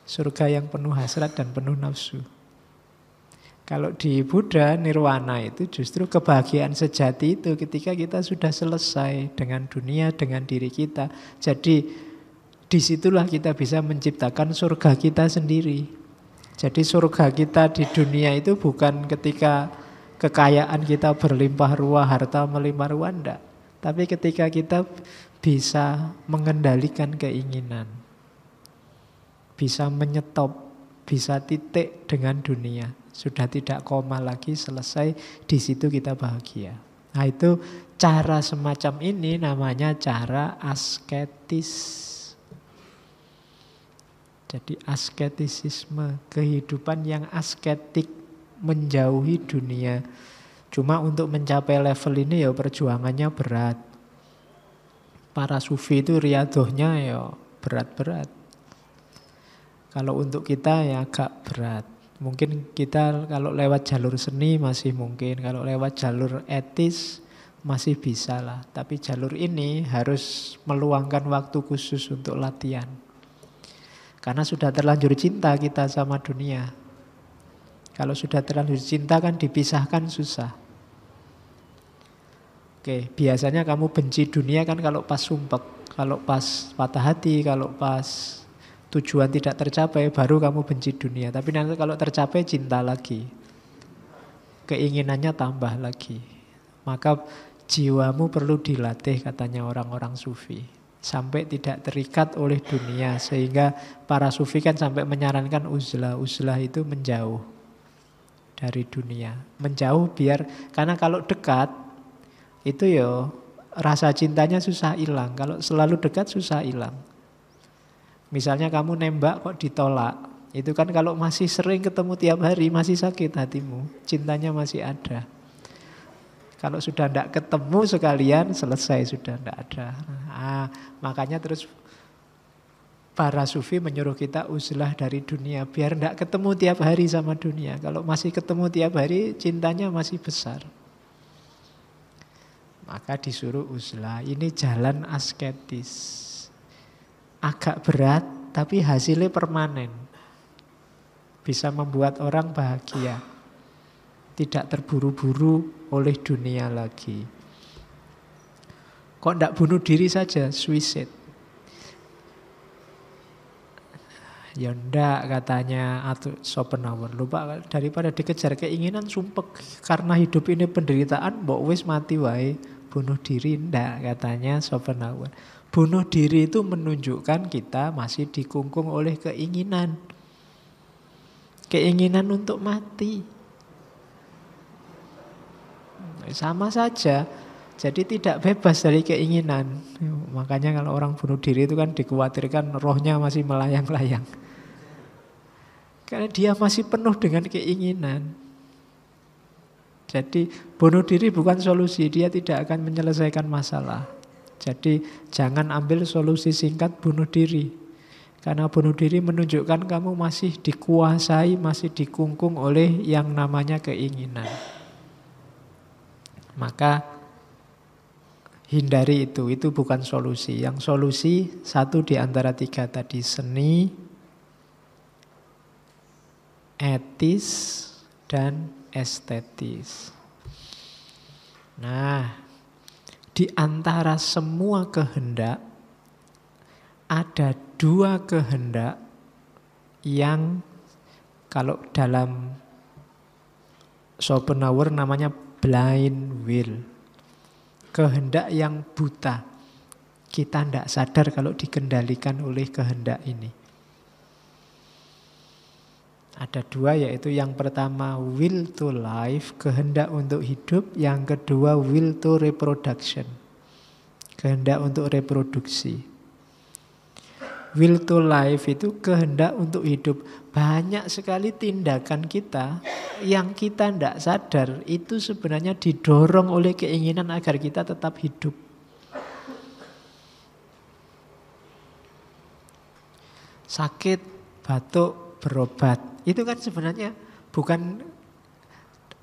Speaker 1: Surga yang penuh hasrat dan penuh nafsu. Kalau di Buddha, nirwana itu justru kebahagiaan sejati itu ketika kita sudah selesai dengan dunia, dengan diri kita. Jadi disitulah kita bisa menciptakan surga kita sendiri. Jadi surga kita di dunia itu bukan ketika kekayaan kita berlimpah ruah, harta melimpah ruah, enggak. Tapi ketika kita bisa mengendalikan keinginan, bisa menyetop, bisa titik dengan dunia, sudah tidak koma lagi, selesai, di situ kita bahagia. Nah itu cara semacam ini namanya cara asketis. Jadi asketisisme, kehidupan yang asketik menjauhi dunia. Cuma untuk mencapai level ini ya perjuangannya berat. Para sufi itu riadohnya ya berat-berat. Kalau untuk kita ya agak berat. Mungkin kita kalau lewat jalur seni masih mungkin, kalau lewat jalur etis masih bisa lah. Tapi jalur ini harus meluangkan waktu khusus untuk latihan. Karena sudah terlanjur cinta kita sama dunia. Kalau sudah terlalu cinta kan dipisahkan susah. Oke, biasanya kamu benci dunia kan kalau pas sumpek, kalau pas patah hati, kalau pas tujuan tidak tercapai baru kamu benci dunia. Tapi nanti kalau tercapai cinta lagi. Keinginannya tambah lagi. Maka jiwamu perlu dilatih katanya orang-orang sufi sampai tidak terikat oleh dunia sehingga para sufi kan sampai menyarankan uzlah uzlah itu menjauh dari dunia. Menjauh biar karena kalau dekat itu yo ya rasa cintanya susah hilang. Kalau selalu dekat susah hilang. Misalnya kamu nembak kok ditolak. Itu kan kalau masih sering ketemu tiap hari masih sakit hatimu. Cintanya masih ada. Kalau sudah tidak ketemu sekalian selesai sudah tidak ada. Nah, makanya terus para sufi menyuruh kita uslah dari dunia biar tidak ketemu tiap hari sama dunia. Kalau masih ketemu tiap hari cintanya masih besar. Maka disuruh uslah. Ini jalan asketis. Agak berat tapi hasilnya permanen. Bisa membuat orang bahagia. Tidak terburu-buru oleh dunia lagi. Kok tidak bunuh diri saja, suicide. Ya ndak katanya atau Schopenhauer. Lupa daripada dikejar keinginan sumpek karena hidup ini penderitaan mbok wis mati wae bunuh diri ndak katanya Schopenhauer. Bunuh diri itu menunjukkan kita masih dikungkung oleh keinginan. Keinginan untuk mati. Sama saja jadi tidak bebas dari keinginan. Makanya kalau orang bunuh diri itu kan dikhawatirkan rohnya masih melayang-layang. Karena dia masih penuh dengan keinginan. Jadi bunuh diri bukan solusi, dia tidak akan menyelesaikan masalah. Jadi jangan ambil solusi singkat bunuh diri. Karena bunuh diri menunjukkan kamu masih dikuasai, masih dikungkung oleh yang namanya keinginan. Maka hindari itu, itu bukan solusi. Yang solusi satu di antara tiga tadi, seni, etis, dan estetis. Nah, di antara semua kehendak, ada dua kehendak yang kalau dalam Schopenhauer namanya blind will. Kehendak yang buta. Kita tidak sadar kalau dikendalikan oleh kehendak ini. Ada dua yaitu yang pertama will to life, kehendak untuk hidup. Yang kedua will to reproduction, kehendak untuk reproduksi. Will to life itu kehendak untuk hidup. Banyak sekali tindakan kita yang kita tidak sadar itu sebenarnya didorong oleh keinginan agar kita tetap hidup. sakit, batuk, berobat. Itu kan sebenarnya bukan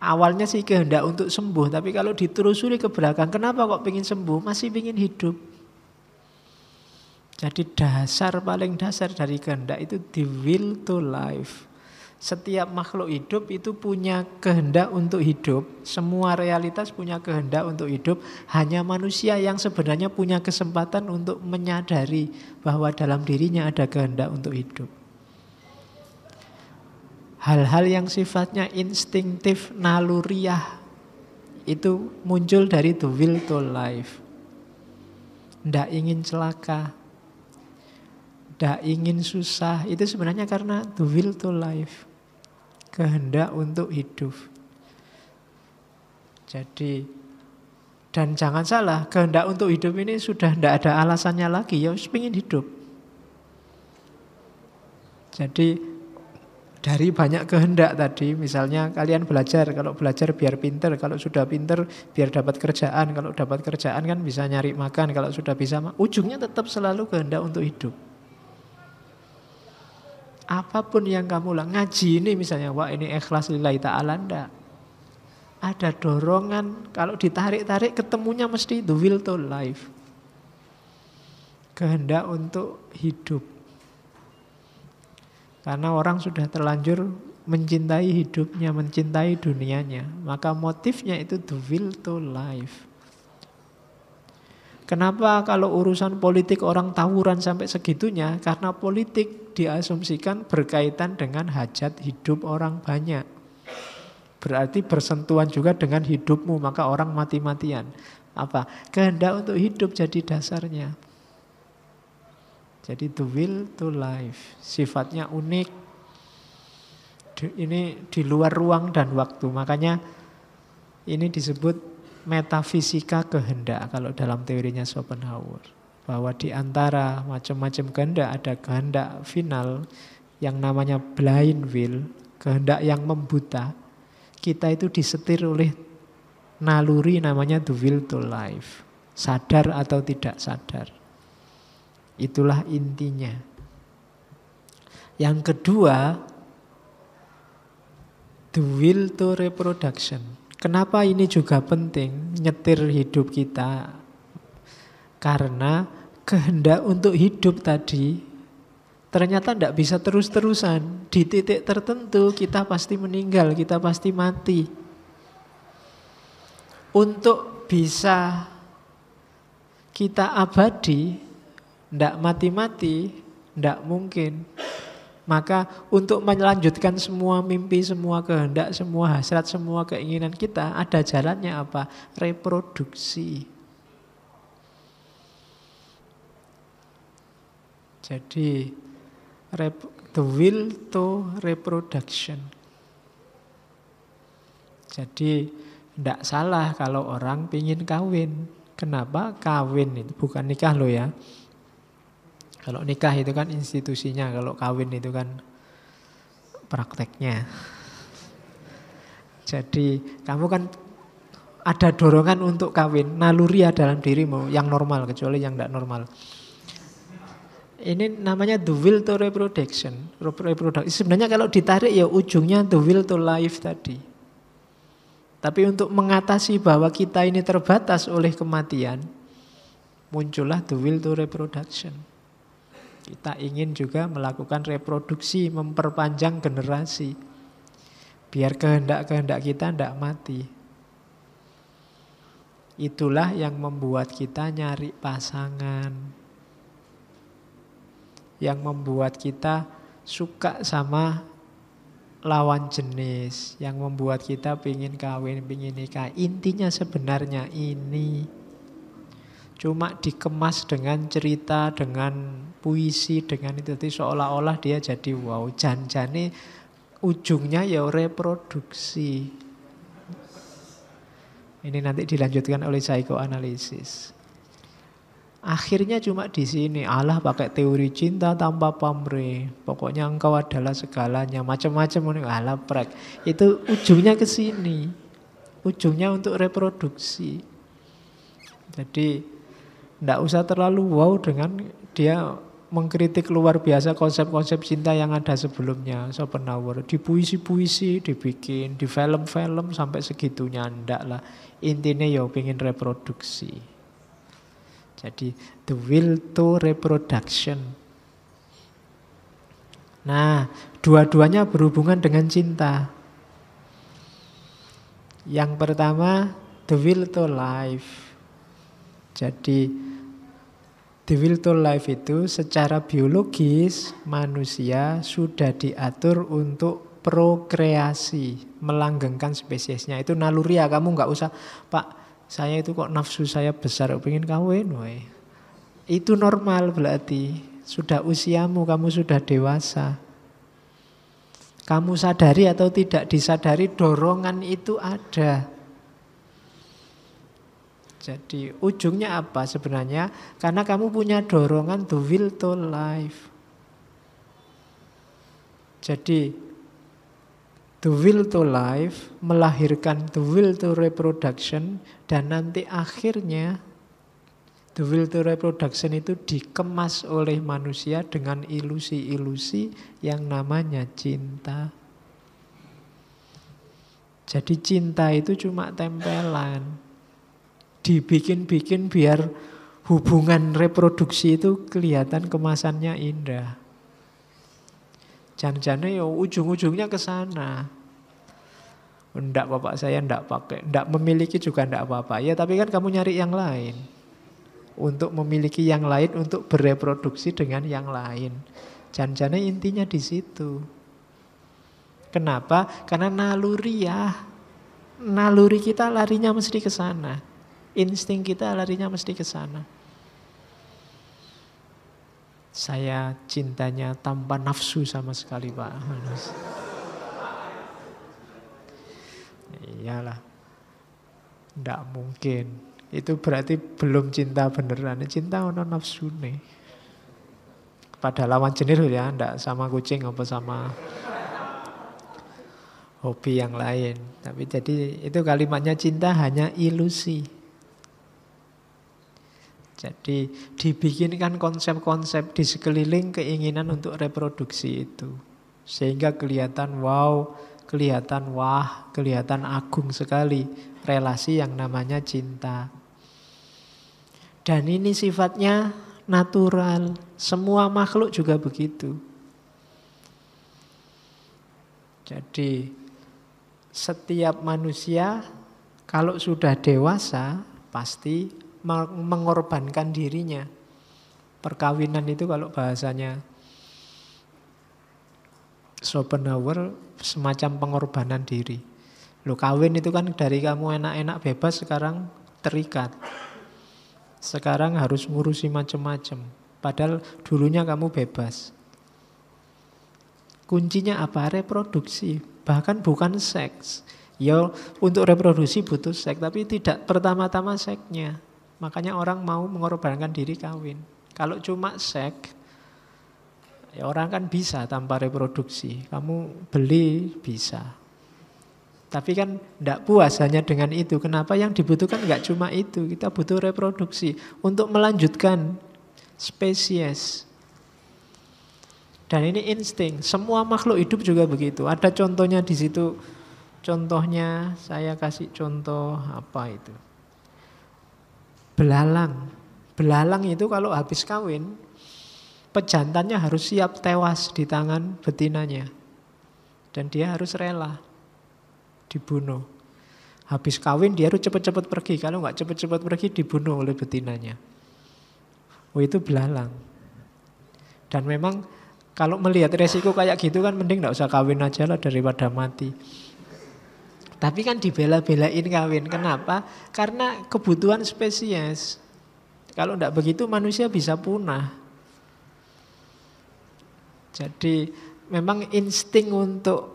Speaker 1: awalnya sih kehendak untuk sembuh, tapi kalau ditelusuri ke belakang, kenapa kok pengen sembuh? Masih pengen hidup. Jadi dasar paling dasar dari kehendak itu the will to life. Setiap makhluk hidup itu punya kehendak untuk hidup. Semua realitas punya kehendak untuk hidup. Hanya manusia yang sebenarnya punya kesempatan untuk menyadari bahwa dalam dirinya ada kehendak untuk hidup hal-hal yang sifatnya instinktif naluriah itu muncul dari the will to life. Tidak ingin celaka, tidak ingin susah, itu sebenarnya karena the will to life. Kehendak untuk hidup. Jadi, dan jangan salah, kehendak untuk hidup ini sudah tidak ada alasannya lagi, ya harus ingin hidup. Jadi dari banyak kehendak tadi. Misalnya kalian belajar, kalau belajar biar pinter, kalau sudah pinter biar dapat kerjaan, kalau dapat kerjaan kan bisa nyari makan, kalau sudah bisa ujungnya tetap selalu kehendak untuk hidup. Apapun yang kamu lah ngaji ini misalnya, wah ini ikhlas lillahi ta'ala ndak. Ada dorongan, kalau ditarik-tarik ketemunya mesti the will to life. Kehendak untuk hidup karena orang sudah terlanjur mencintai hidupnya, mencintai dunianya. Maka motifnya itu the will to life. Kenapa kalau urusan politik orang tawuran sampai segitunya? Karena politik diasumsikan berkaitan dengan hajat hidup orang banyak. Berarti bersentuhan juga dengan hidupmu, maka orang mati-matian. Apa? Kehendak untuk hidup jadi dasarnya. Jadi the will to life sifatnya unik. Ini di luar ruang dan waktu. Makanya ini disebut metafisika kehendak kalau dalam teorinya Schopenhauer. Bahwa di antara macam-macam kehendak ada kehendak final yang namanya blind will, kehendak yang membuta. Kita itu disetir oleh naluri namanya the will to life. Sadar atau tidak sadar. Itulah intinya. Yang kedua, the will to reproduction. Kenapa ini juga penting nyetir hidup kita? Karena kehendak untuk hidup tadi ternyata tidak bisa terus-terusan. Di titik tertentu kita pasti meninggal, kita pasti mati untuk bisa kita abadi tidak mati-mati, tidak mungkin. Maka untuk melanjutkan semua mimpi, semua kehendak, semua hasrat, semua keinginan kita, ada jalannya apa? Reproduksi. Jadi, rep, the will to reproduction. Jadi, tidak salah kalau orang ingin kawin. Kenapa kawin itu bukan nikah lo ya? Kalau nikah itu kan institusinya, kalau kawin itu kan prakteknya. Jadi kamu kan ada dorongan untuk kawin, naluri ya dalam dirimu yang normal kecuali yang tidak normal. Ini namanya the will to reproduction. reproduction. Sebenarnya kalau ditarik ya ujungnya the will to life tadi. Tapi untuk mengatasi bahwa kita ini terbatas oleh kematian, muncullah the will to reproduction. Kita ingin juga melakukan reproduksi, memperpanjang generasi. Biar kehendak-kehendak kita tidak mati. Itulah yang membuat kita nyari pasangan. Yang membuat kita suka sama lawan jenis. Yang membuat kita ingin kawin, ingin nikah. Intinya sebenarnya ini. Cuma dikemas dengan cerita, dengan puisi, dengan itu. itu seolah-olah dia jadi wow. janjani ujungnya ya reproduksi. Ini nanti dilanjutkan oleh psikoanalisis. Akhirnya cuma di sini Allah pakai teori cinta tanpa pamrih. Pokoknya engkau adalah segalanya, macam-macam Allah prek. Itu ujungnya ke sini. Ujungnya untuk reproduksi. Jadi tidak usah terlalu wow dengan dia mengkritik luar biasa konsep-konsep cinta yang ada sebelumnya Sopenawar, di puisi-puisi dibikin di film-film sampai segitunya ndak lah intinya ya ingin reproduksi jadi the will to reproduction nah dua-duanya berhubungan dengan cinta yang pertama the will to life jadi The will to life itu secara biologis manusia sudah diatur untuk prokreasi, melanggengkan spesiesnya. Itu naluri ya, kamu nggak usah, Pak, saya itu kok nafsu saya besar, pengen kawin. Woy. Itu normal berarti. Sudah usiamu, kamu sudah dewasa. Kamu sadari atau tidak disadari dorongan itu ada. Jadi ujungnya apa sebenarnya? Karena kamu punya dorongan to will to life. Jadi to will to life melahirkan to will to reproduction dan nanti akhirnya the will to reproduction itu dikemas oleh manusia dengan ilusi-ilusi yang namanya cinta. Jadi cinta itu cuma tempelan dibikin-bikin biar hubungan reproduksi itu kelihatan kemasannya indah. Jangan-jangan ya ujung-ujungnya ke sana. Ndak bapak saya ndak pakai, ndak memiliki juga ndak apa-apa. Ya tapi kan kamu nyari yang lain. Untuk memiliki yang lain, untuk bereproduksi dengan yang lain. Jangan-jangan intinya di situ. Kenapa? Karena naluri ya. Naluri kita larinya mesti ke sana insting kita larinya mesti ke sana. Saya cintanya tanpa nafsu sama sekali Pak. Iyalah, tidak mungkin. Itu berarti belum cinta beneran. Cinta ono nafsu nih. Pada lawan jenis ya, ndak sama kucing apa sama hobi yang lain. Tapi jadi itu kalimatnya cinta hanya ilusi. Jadi dibikinkan konsep-konsep di sekeliling keinginan untuk reproduksi itu. Sehingga kelihatan wow, kelihatan wah, kelihatan agung sekali relasi yang namanya cinta. Dan ini sifatnya natural. Semua makhluk juga begitu. Jadi setiap manusia kalau sudah dewasa pasti mengorbankan dirinya. Perkawinan itu kalau bahasanya Schopenhauer semacam pengorbanan diri. Lo kawin itu kan dari kamu enak-enak bebas sekarang terikat. Sekarang harus ngurusi macam-macam. Padahal dulunya kamu bebas. Kuncinya apa? Reproduksi. Bahkan bukan seks. Ya untuk reproduksi butuh seks, tapi tidak pertama-tama seksnya. Makanya orang mau mengorbankan diri kawin. Kalau cuma seks, ya orang kan bisa tanpa reproduksi. Kamu beli bisa. Tapi kan tidak puas hanya dengan itu. Kenapa yang dibutuhkan nggak cuma itu. Kita butuh reproduksi untuk melanjutkan spesies. Dan ini insting. Semua makhluk hidup juga begitu. Ada contohnya di situ. Contohnya saya kasih contoh apa itu belalang. Belalang itu kalau habis kawin, pejantannya harus siap tewas di tangan betinanya. Dan dia harus rela dibunuh. Habis kawin dia harus cepat-cepat pergi. Kalau nggak cepat-cepat pergi dibunuh oleh betinanya. Oh itu belalang. Dan memang kalau melihat resiko kayak gitu kan mending nggak usah kawin aja lah daripada mati. Tapi kan dibela-belain kawin. Kenapa? Karena kebutuhan spesies. Kalau tidak begitu manusia bisa punah. Jadi memang insting untuk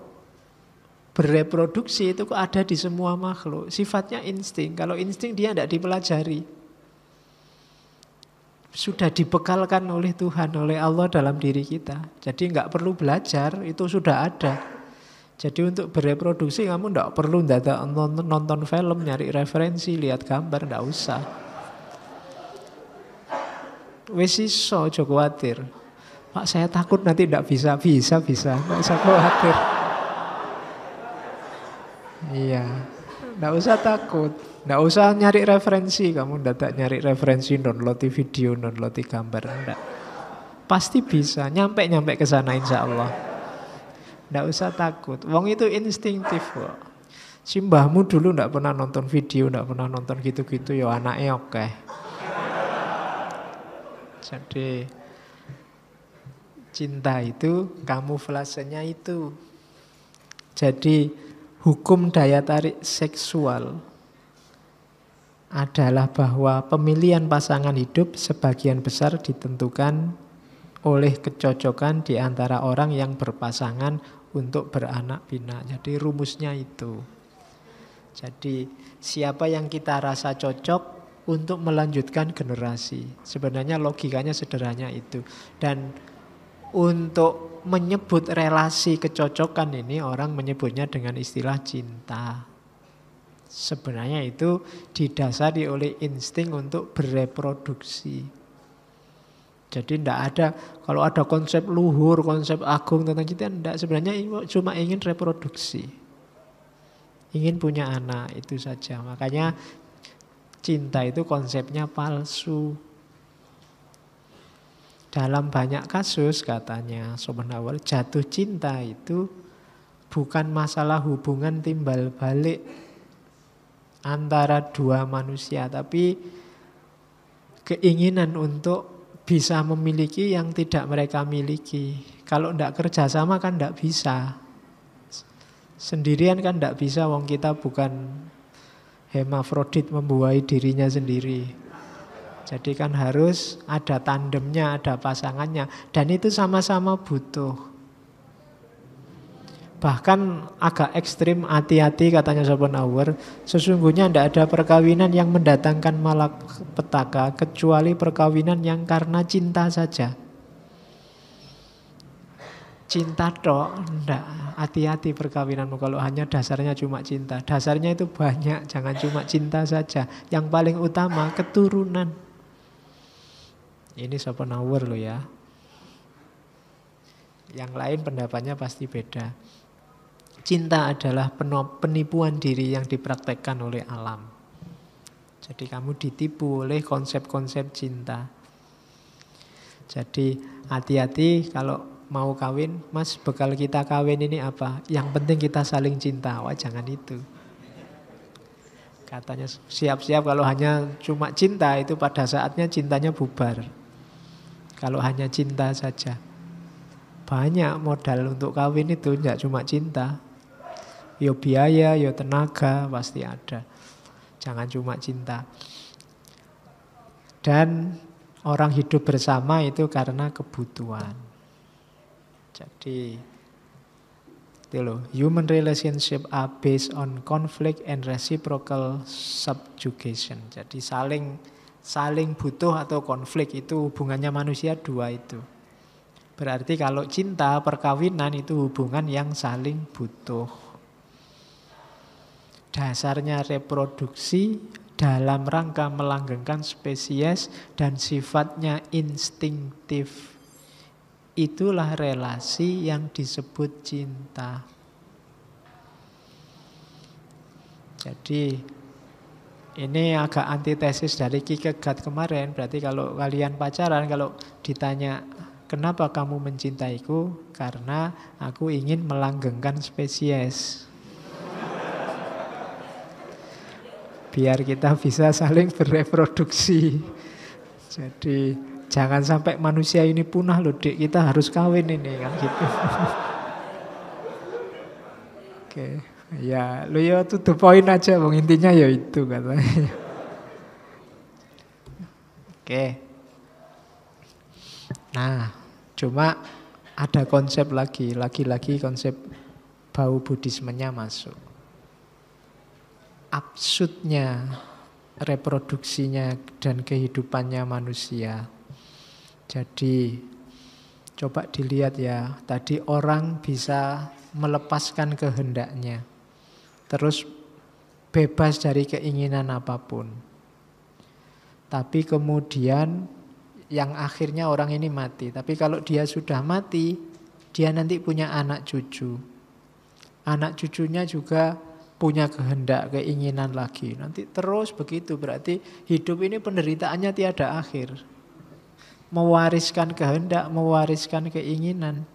Speaker 1: bereproduksi itu kok ada di semua makhluk. Sifatnya insting. Kalau insting dia tidak dipelajari. Sudah dibekalkan oleh Tuhan, oleh Allah dalam diri kita. Jadi nggak perlu belajar, itu sudah ada. Jadi untuk bereproduksi kamu tidak perlu data nonton, nonton film, nyari referensi, lihat gambar, tidak usah. Wis iso, aja khawatir. Pak saya takut nanti tidak bisa, bisa, bisa, Tidak usah khawatir. iya, tidak usah takut, tidak usah nyari referensi, kamu tidak nyari referensi, download video, download gambar, tidak. Pasti bisa, nyampe-nyampe ke sana insya Allah. Tidak usah takut. Wong itu instingtif kok. Simbahmu dulu tidak pernah nonton video, tidak pernah nonton gitu-gitu, ya anaknya oke. Jadi cinta itu kamu flasenya itu. Jadi hukum daya tarik seksual adalah bahwa pemilihan pasangan hidup sebagian besar ditentukan oleh kecocokan di antara orang yang berpasangan untuk beranak pinak. Jadi rumusnya itu. Jadi siapa yang kita rasa cocok untuk melanjutkan generasi. Sebenarnya logikanya sederhana itu. Dan untuk menyebut relasi kecocokan ini orang menyebutnya dengan istilah cinta. Sebenarnya itu didasari oleh insting untuk bereproduksi. Jadi tidak ada kalau ada konsep luhur, konsep agung tentang cinta tidak sebenarnya cuma ingin reproduksi. Ingin punya anak itu saja. Makanya cinta itu konsepnya palsu. Dalam banyak kasus katanya Sobat jatuh cinta itu bukan masalah hubungan timbal balik antara dua manusia tapi keinginan untuk bisa memiliki yang tidak mereka miliki. Kalau tidak kerjasama kan tidak bisa. Sendirian kan tidak bisa, wong kita bukan hemafrodit membuai dirinya sendiri. Jadi kan harus ada tandemnya, ada pasangannya. Dan itu sama-sama butuh. Bahkan agak ekstrim, hati-hati katanya Schopenhauer, sesungguhnya tidak ada perkawinan yang mendatangkan petaka kecuali perkawinan yang karena cinta saja. Cinta toh ndak hati-hati perkawinanmu kalau hanya dasarnya cuma cinta. Dasarnya itu banyak, jangan cuma cinta saja. Yang paling utama keturunan. Ini Schopenhauer loh ya. Yang lain pendapatnya pasti beda cinta adalah penipuan diri yang dipraktekkan oleh alam. Jadi kamu ditipu oleh konsep-konsep cinta. Jadi hati-hati kalau mau kawin, mas bekal kita kawin ini apa? Yang penting kita saling cinta. Wah jangan itu. Katanya siap-siap kalau hanya cuma cinta itu pada saatnya cintanya bubar. Kalau hanya cinta saja. Banyak modal untuk kawin itu tidak cuma cinta, yo biaya, yo tenaga pasti ada. Jangan cuma cinta. Dan orang hidup bersama itu karena kebutuhan. Jadi itu loh, human relationship are based on conflict and reciprocal subjugation. Jadi saling saling butuh atau konflik itu hubungannya manusia dua itu. Berarti kalau cinta perkawinan itu hubungan yang saling butuh dasarnya reproduksi dalam rangka melanggengkan spesies dan sifatnya instinktif. Itulah relasi yang disebut cinta. Jadi ini agak antitesis dari Kierkegaard kemarin. Berarti kalau kalian pacaran, kalau ditanya kenapa kamu mencintaiku? Karena aku ingin melanggengkan spesies. biar kita bisa saling bereproduksi. Jadi jangan sampai manusia ini punah loh, Dik. Kita harus kawin ini kan gitu. Oke. Okay. Ya, lu ya to the point aja, bang intinya ya itu katanya. Oke. Okay. Nah, cuma ada konsep lagi, lagi-lagi konsep bau budismenya masuk absurdnya reproduksinya dan kehidupannya manusia. Jadi coba dilihat ya, tadi orang bisa melepaskan kehendaknya. Terus bebas dari keinginan apapun. Tapi kemudian yang akhirnya orang ini mati. Tapi kalau dia sudah mati, dia nanti punya anak cucu. Anak cucunya juga punya kehendak, keinginan lagi. Nanti terus begitu, berarti hidup ini penderitaannya tiada akhir. Mewariskan kehendak, mewariskan keinginan.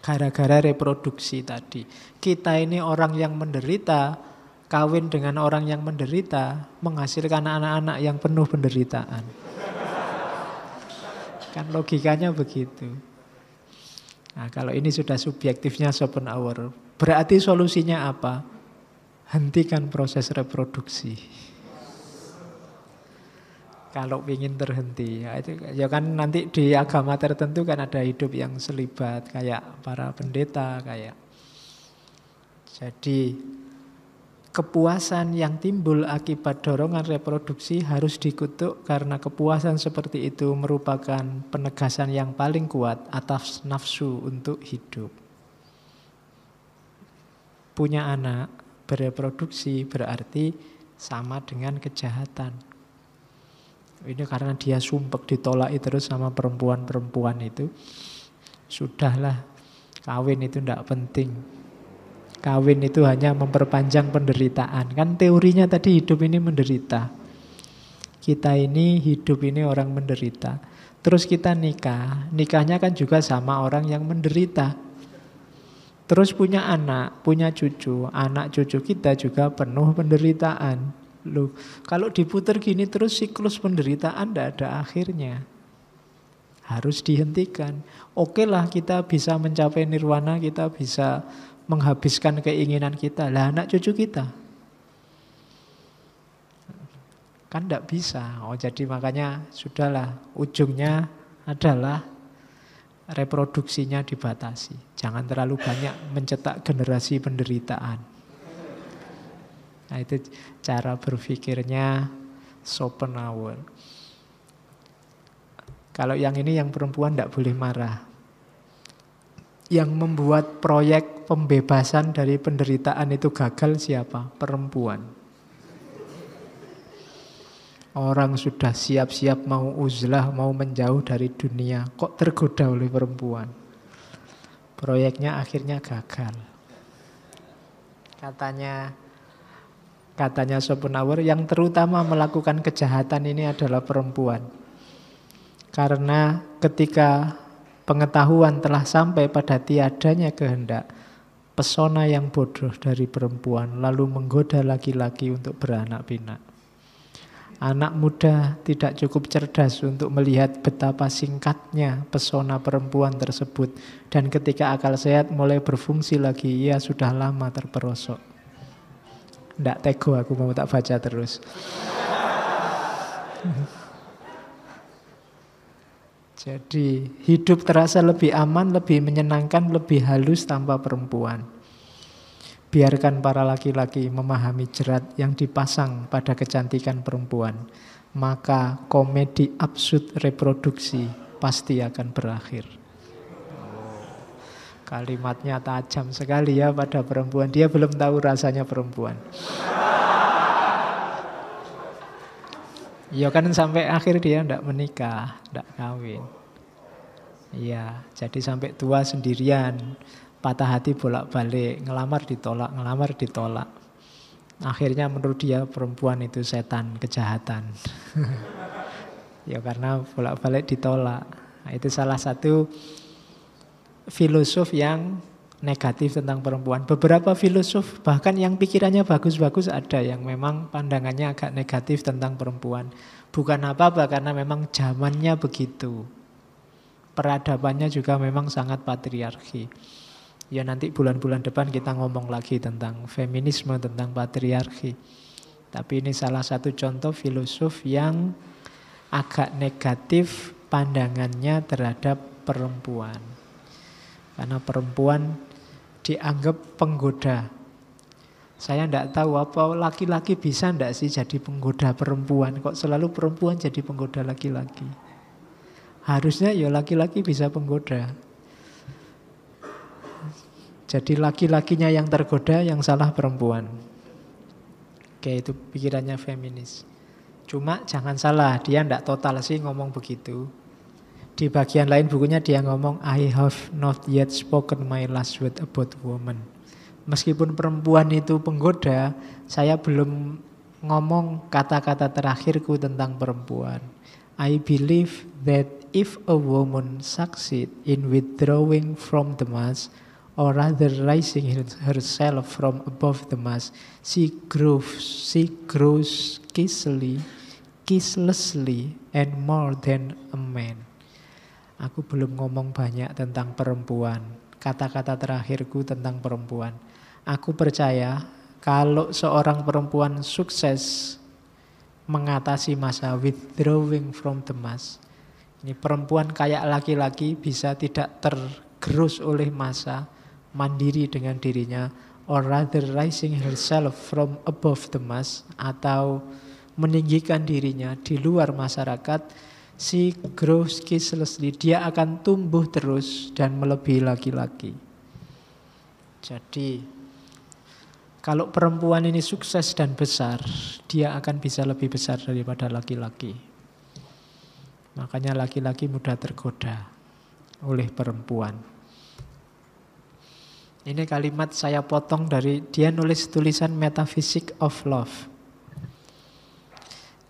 Speaker 1: Gara-gara reproduksi tadi. Kita ini orang yang menderita, kawin dengan orang yang menderita, menghasilkan anak-anak yang penuh penderitaan. Kan logikanya begitu. Nah, kalau ini sudah subjektifnya Schopenhauer, hour, berarti solusinya apa? Hentikan proses reproduksi. Kalau ingin terhenti, ya, itu, ya kan nanti di agama tertentu kan ada hidup yang selibat, kayak para pendeta, kayak. Jadi kepuasan yang timbul akibat dorongan reproduksi harus dikutuk karena kepuasan seperti itu merupakan penegasan yang paling kuat atas nafsu untuk hidup. Punya anak, bereproduksi berarti sama dengan kejahatan. Ini karena dia sumpek ditolak terus sama perempuan-perempuan itu. Sudahlah, kawin itu tidak penting Kawin itu hanya memperpanjang penderitaan. Kan teorinya tadi hidup ini menderita. Kita ini hidup ini orang menderita. Terus kita nikah, nikahnya kan juga sama orang yang menderita. Terus punya anak, punya cucu, anak cucu kita juga penuh penderitaan. Loh, kalau diputer gini terus siklus penderitaan tidak ada akhirnya harus dihentikan. Oke okay lah kita bisa mencapai nirwana, kita bisa menghabiskan keinginan kita. Lah anak cucu kita. Kan tidak bisa. Oh jadi makanya sudahlah ujungnya adalah reproduksinya dibatasi. Jangan terlalu banyak mencetak generasi penderitaan. Nah itu cara berpikirnya Schopenhauer. Kalau yang ini yang perempuan tidak boleh marah yang membuat proyek pembebasan dari penderitaan itu gagal siapa? Perempuan. Orang sudah siap-siap mau uzlah, mau menjauh dari dunia. Kok tergoda oleh perempuan? Proyeknya akhirnya gagal. Katanya katanya Schopenhauer yang terutama melakukan kejahatan ini adalah perempuan. Karena ketika Pengetahuan telah sampai pada tiadanya kehendak. Pesona yang bodoh dari perempuan lalu menggoda laki-laki untuk beranak pinak. Anak muda tidak cukup cerdas untuk melihat betapa singkatnya pesona perempuan tersebut dan ketika akal sehat mulai berfungsi lagi ia sudah lama terperosok. Ndak tego aku mau tak baca terus. Jadi hidup terasa lebih aman, lebih menyenangkan, lebih halus tanpa perempuan. Biarkan para laki-laki memahami jerat yang dipasang pada kecantikan perempuan. Maka komedi absurd reproduksi pasti akan berakhir. Kalimatnya tajam sekali ya pada perempuan. Dia belum tahu rasanya perempuan. Ya kan sampai akhir dia tidak menikah, tidak kawin. Iya, jadi sampai tua sendirian, patah hati bolak-balik, ngelamar ditolak, ngelamar ditolak. Akhirnya menurut dia perempuan itu setan, kejahatan. ya karena bolak-balik ditolak. Nah, itu salah satu filosof yang negatif tentang perempuan. Beberapa filosof bahkan yang pikirannya bagus-bagus ada yang memang pandangannya agak negatif tentang perempuan. Bukan apa-apa karena memang zamannya begitu peradabannya juga memang sangat patriarki. Ya nanti bulan-bulan depan kita ngomong lagi tentang feminisme, tentang patriarki. Tapi ini salah satu contoh filosof yang agak negatif pandangannya terhadap perempuan. Karena perempuan dianggap penggoda. Saya tidak tahu apa laki-laki bisa tidak sih jadi penggoda perempuan. Kok selalu perempuan jadi penggoda laki-laki. Harusnya ya laki-laki bisa penggoda. Jadi laki-lakinya yang tergoda, yang salah perempuan. Oke, itu pikirannya feminis. Cuma jangan salah, dia tidak total sih ngomong begitu. Di bagian lain bukunya dia ngomong, I have not yet spoken my last word about woman. Meskipun perempuan itu penggoda, saya belum ngomong kata-kata terakhirku tentang perempuan. I believe that if a woman succeed in withdrawing from the mass, or rather rising herself from above the mass, she grows, she grows kissly, kisslessly, and more than a man. Aku belum ngomong banyak tentang perempuan. Kata-kata terakhirku tentang perempuan. Aku percaya kalau seorang perempuan sukses mengatasi masa withdrawing from the mass, ini perempuan kayak laki-laki bisa tidak tergerus oleh masa, mandiri dengan dirinya, or rather rising herself from above the mass, atau meninggikan dirinya di luar masyarakat, si grows ceaselessly, dia akan tumbuh terus dan melebihi laki-laki. Jadi, kalau perempuan ini sukses dan besar, dia akan bisa lebih besar daripada laki-laki. Makanya laki-laki mudah tergoda oleh perempuan. Ini kalimat saya potong dari dia nulis tulisan Metaphysic of Love.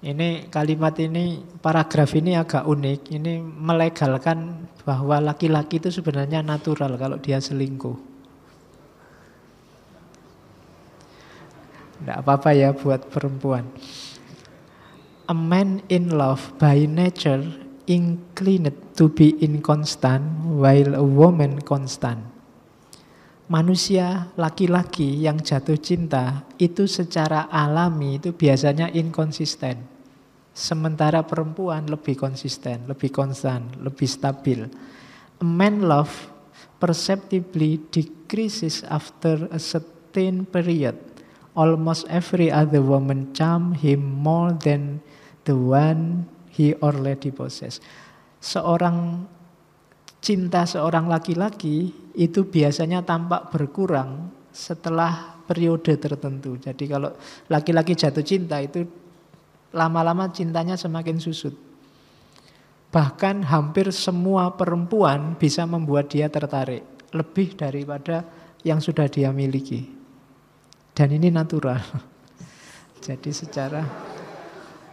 Speaker 1: Ini kalimat ini, paragraf ini agak unik. Ini melegalkan bahwa laki-laki itu sebenarnya natural kalau dia selingkuh. Tidak apa-apa ya buat perempuan. A man in love by nature inclined to be inconstant while a woman constant. Manusia laki-laki yang jatuh cinta itu secara alami itu biasanya inkonsisten. Sementara perempuan lebih konsisten, lebih konstan, lebih stabil. A man love perceptibly decreases after a certain period. Almost every other woman charm him more than the one he or lady possess. Seorang cinta seorang laki-laki itu biasanya tampak berkurang setelah periode tertentu. Jadi kalau laki-laki jatuh cinta itu lama-lama cintanya semakin susut. Bahkan hampir semua perempuan bisa membuat dia tertarik lebih daripada yang sudah dia miliki. Dan ini natural. Jadi secara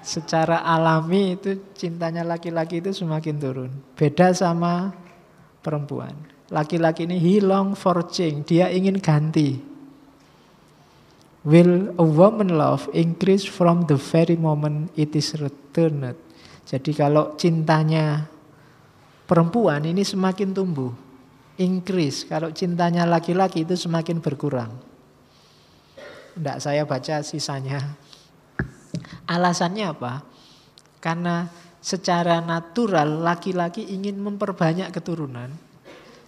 Speaker 1: secara alami itu cintanya laki-laki itu semakin turun. Beda sama perempuan. Laki-laki ini he forcing dia ingin ganti. Will a woman love increase from the very moment it is returned? Jadi kalau cintanya perempuan ini semakin tumbuh, increase. Kalau cintanya laki-laki itu semakin berkurang. Tidak saya baca sisanya Alasannya apa? Karena secara natural laki-laki ingin memperbanyak keturunan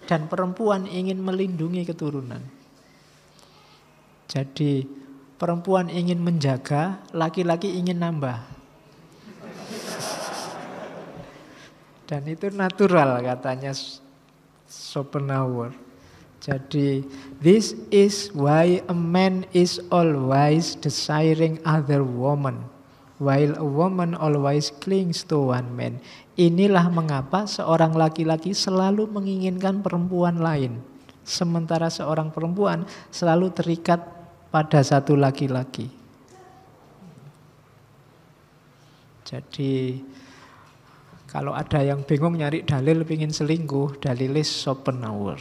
Speaker 1: dan perempuan ingin melindungi keturunan. Jadi perempuan ingin menjaga, laki-laki ingin nambah. Dan itu natural katanya Schopenhauer. Jadi, this is why a man is always desiring other woman. While a woman always clings to one man. Inilah mengapa seorang laki-laki selalu menginginkan perempuan lain. Sementara seorang perempuan selalu terikat pada satu laki-laki. Jadi kalau ada yang bingung nyari dalil pingin selingkuh, dalilis Schopenhauer.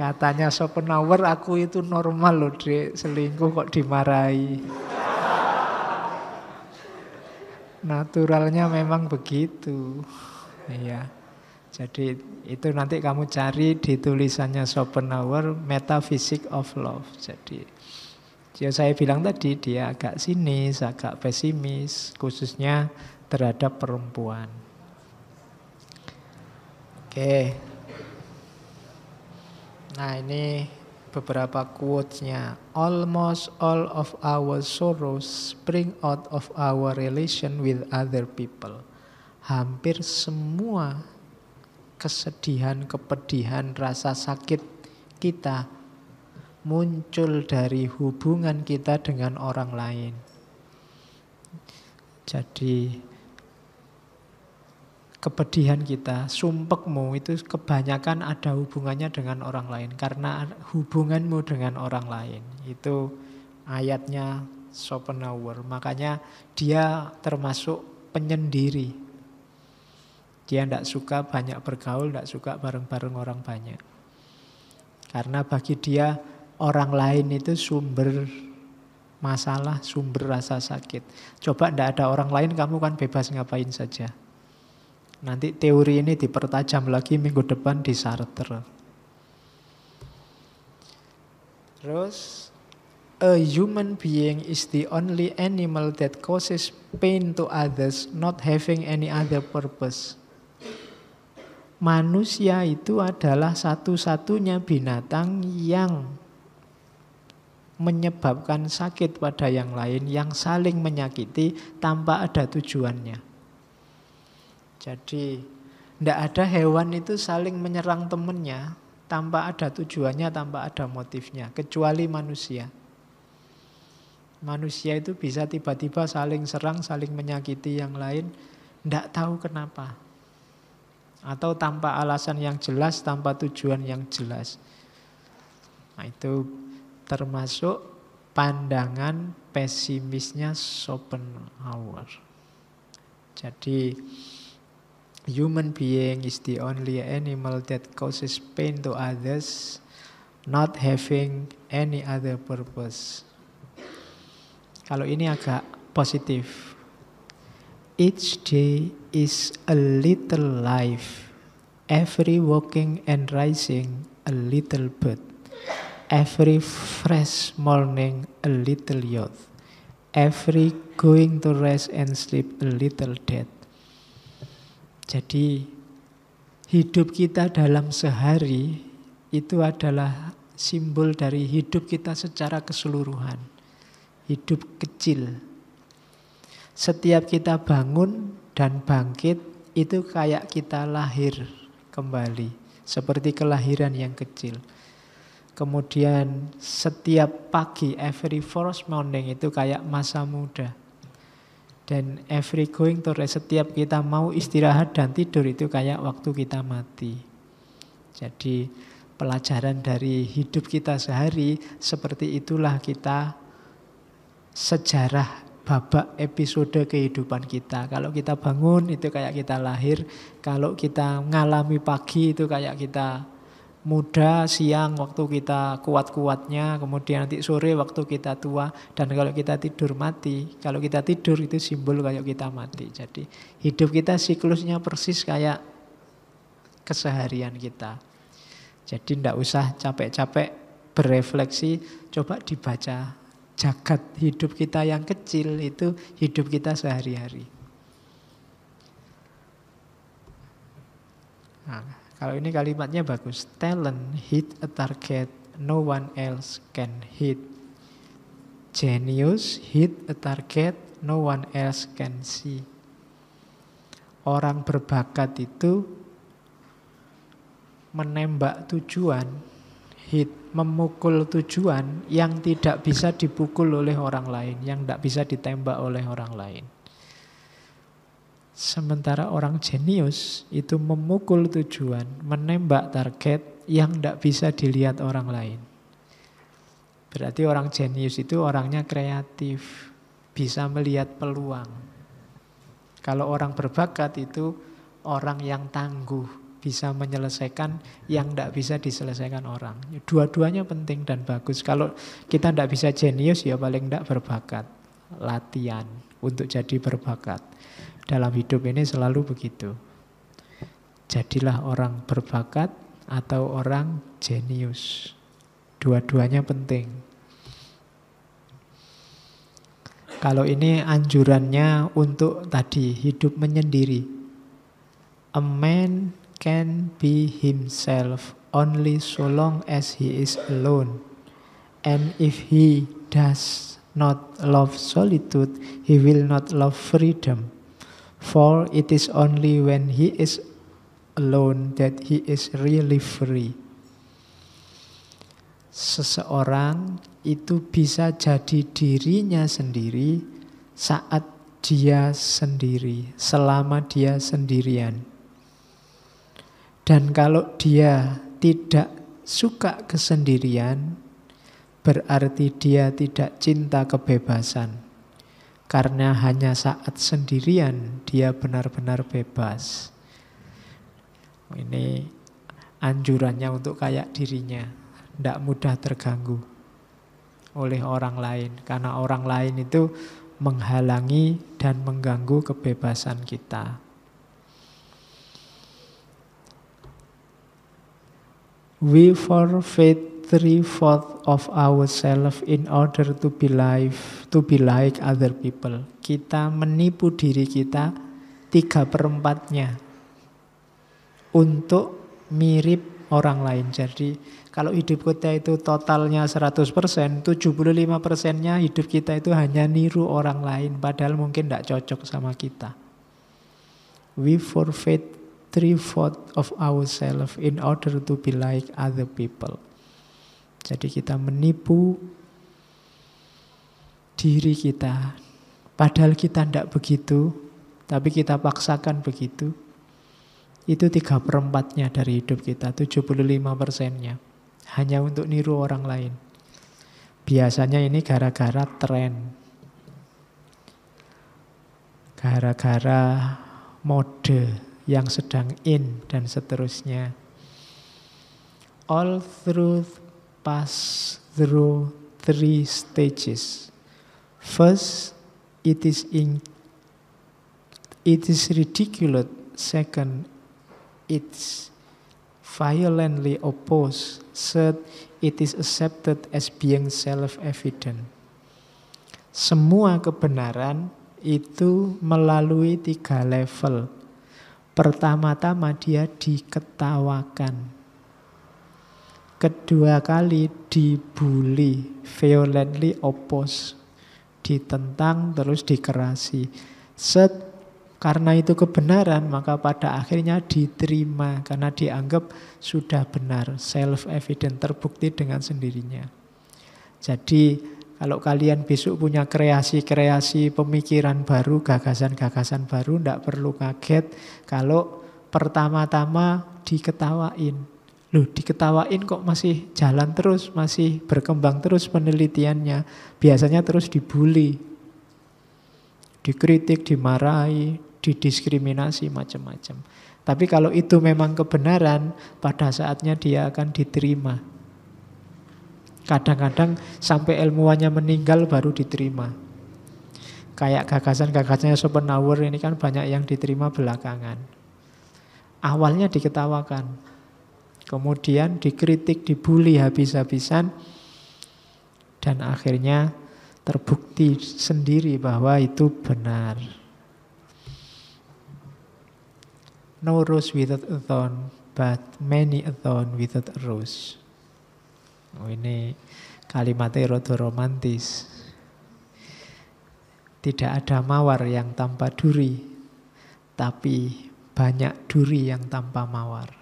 Speaker 1: Katanya Schopenhauer aku itu normal loh dek, selingkuh kok dimarahi. Naturalnya memang begitu. Iya. Jadi itu nanti kamu cari di tulisannya Schopenhauer Metaphysics of Love. Jadi ya saya bilang tadi dia agak sinis, agak pesimis khususnya terhadap perempuan. Oke, Nah ini beberapa quotes-nya. Almost all of our sorrows spring out of our relation with other people. Hampir semua kesedihan, kepedihan, rasa sakit kita muncul dari hubungan kita dengan orang lain. Jadi kepedihan kita, sumpekmu itu kebanyakan ada hubungannya dengan orang lain karena hubunganmu dengan orang lain. Itu ayatnya Schopenhauer. Makanya dia termasuk penyendiri. Dia tidak suka banyak bergaul, tidak suka bareng-bareng orang banyak. Karena bagi dia orang lain itu sumber masalah, sumber rasa sakit. Coba tidak ada orang lain, kamu kan bebas ngapain saja. Nanti teori ini dipertajam lagi minggu depan di Sartre. Terus, a human being is the only animal that causes pain to others, not having any other purpose. Manusia itu adalah satu-satunya binatang yang menyebabkan sakit pada yang lain, yang saling menyakiti tanpa ada tujuannya. Jadi tidak ada hewan itu saling menyerang temennya tanpa ada tujuannya, tanpa ada motifnya, kecuali manusia. Manusia itu bisa tiba-tiba saling serang, saling menyakiti yang lain, tidak tahu kenapa. Atau tanpa alasan yang jelas, tanpa tujuan yang jelas. Nah, itu termasuk pandangan pesimisnya Schopenhauer. Jadi Human being is the only animal that causes pain to others, not having any other purpose. Kalau ini agak positif. Each day is a little life. Every walking and rising a little bird. Every fresh morning a little youth. Every going to rest and sleep a little death. Jadi hidup kita dalam sehari itu adalah simbol dari hidup kita secara keseluruhan. Hidup kecil. Setiap kita bangun dan bangkit itu kayak kita lahir kembali. Seperti kelahiran yang kecil. Kemudian setiap pagi, every first morning itu kayak masa muda. Dan every going to rest, setiap kita mau istirahat dan tidur itu kayak waktu kita mati. Jadi pelajaran dari hidup kita sehari, seperti itulah kita sejarah babak episode kehidupan kita. Kalau kita bangun itu kayak kita lahir, kalau kita ngalami pagi itu kayak kita muda siang waktu kita kuat-kuatnya, kemudian nanti sore waktu kita tua dan kalau kita tidur mati, kalau kita tidur itu simbol kayak kita mati. Jadi hidup kita siklusnya persis kayak keseharian kita. Jadi ndak usah capek-capek berefleksi, coba dibaca jagat hidup kita yang kecil itu hidup kita sehari-hari. Nah. Kalau ini kalimatnya bagus. Talent hit a target no one else can hit. Genius hit a target no one else can see. Orang berbakat itu menembak tujuan, hit, memukul tujuan yang tidak bisa dipukul oleh orang lain, yang tidak bisa ditembak oleh orang lain. Sementara orang jenius itu memukul tujuan, menembak target yang tidak bisa dilihat orang lain. Berarti orang jenius itu orangnya kreatif, bisa melihat peluang. Kalau orang berbakat itu orang yang tangguh, bisa menyelesaikan yang tidak bisa diselesaikan orang. Dua-duanya penting dan bagus. Kalau kita tidak bisa jenius ya paling tidak berbakat. Latihan untuk jadi berbakat. Dalam hidup ini selalu begitu. Jadilah orang berbakat atau orang jenius. Dua-duanya penting. Kalau ini anjurannya untuk tadi hidup menyendiri. A man can be himself only so long as he is alone. And if he does not love solitude, he will not love freedom. For it is only when he is alone that he is really free. Seseorang itu bisa jadi dirinya sendiri saat dia sendiri, selama dia sendirian. Dan kalau dia tidak suka kesendirian, berarti dia tidak cinta kebebasan. Karena hanya saat sendirian dia benar-benar bebas. Ini anjurannya untuk kayak dirinya. Tidak mudah terganggu oleh orang lain. Karena orang lain itu menghalangi dan mengganggu kebebasan kita. We forfeit three-fourth of ourselves in order to be life, to be like other people. Kita menipu diri kita tiga perempatnya untuk mirip orang lain. Jadi kalau hidup kita itu totalnya 100%, 75 persennya hidup kita itu hanya niru orang lain, padahal mungkin tidak cocok sama kita. We forfeit three-fourth of ourselves in order to be like other people. Jadi kita menipu diri kita. Padahal kita tidak begitu, tapi kita paksakan begitu. Itu tiga perempatnya dari hidup kita, 75 persennya. Hanya untuk niru orang lain. Biasanya ini gara-gara tren. Gara-gara mode yang sedang in dan seterusnya. All through pass through three stages. First, it is in it is ridiculous. Second, it's violently opposed. Third, it is accepted as being self-evident. Semua kebenaran itu melalui tiga level. Pertama-tama dia diketawakan kedua kali dibully, violently oppose, ditentang terus dikerasi. Set karena itu kebenaran maka pada akhirnya diterima karena dianggap sudah benar, self evident terbukti dengan sendirinya. Jadi kalau kalian besok punya kreasi-kreasi pemikiran baru, gagasan-gagasan baru, tidak perlu kaget kalau pertama-tama diketawain Loh diketawain kok masih jalan terus, masih berkembang terus penelitiannya. Biasanya terus dibully. Dikritik, dimarahi, didiskriminasi macam-macam. Tapi kalau itu memang kebenaran, pada saatnya dia akan diterima. Kadang-kadang sampai ilmuwannya meninggal baru diterima. Kayak gagasan-gagasannya Schopenhauer ini kan banyak yang diterima belakangan. Awalnya diketawakan, Kemudian dikritik, dibully habis-habisan dan akhirnya terbukti sendiri bahwa itu benar. No rose without a thorn, but many a thorn without a rose. Oh, ini kalimatnya rada romantis. Tidak ada mawar yang tanpa duri, tapi banyak duri yang tanpa mawar.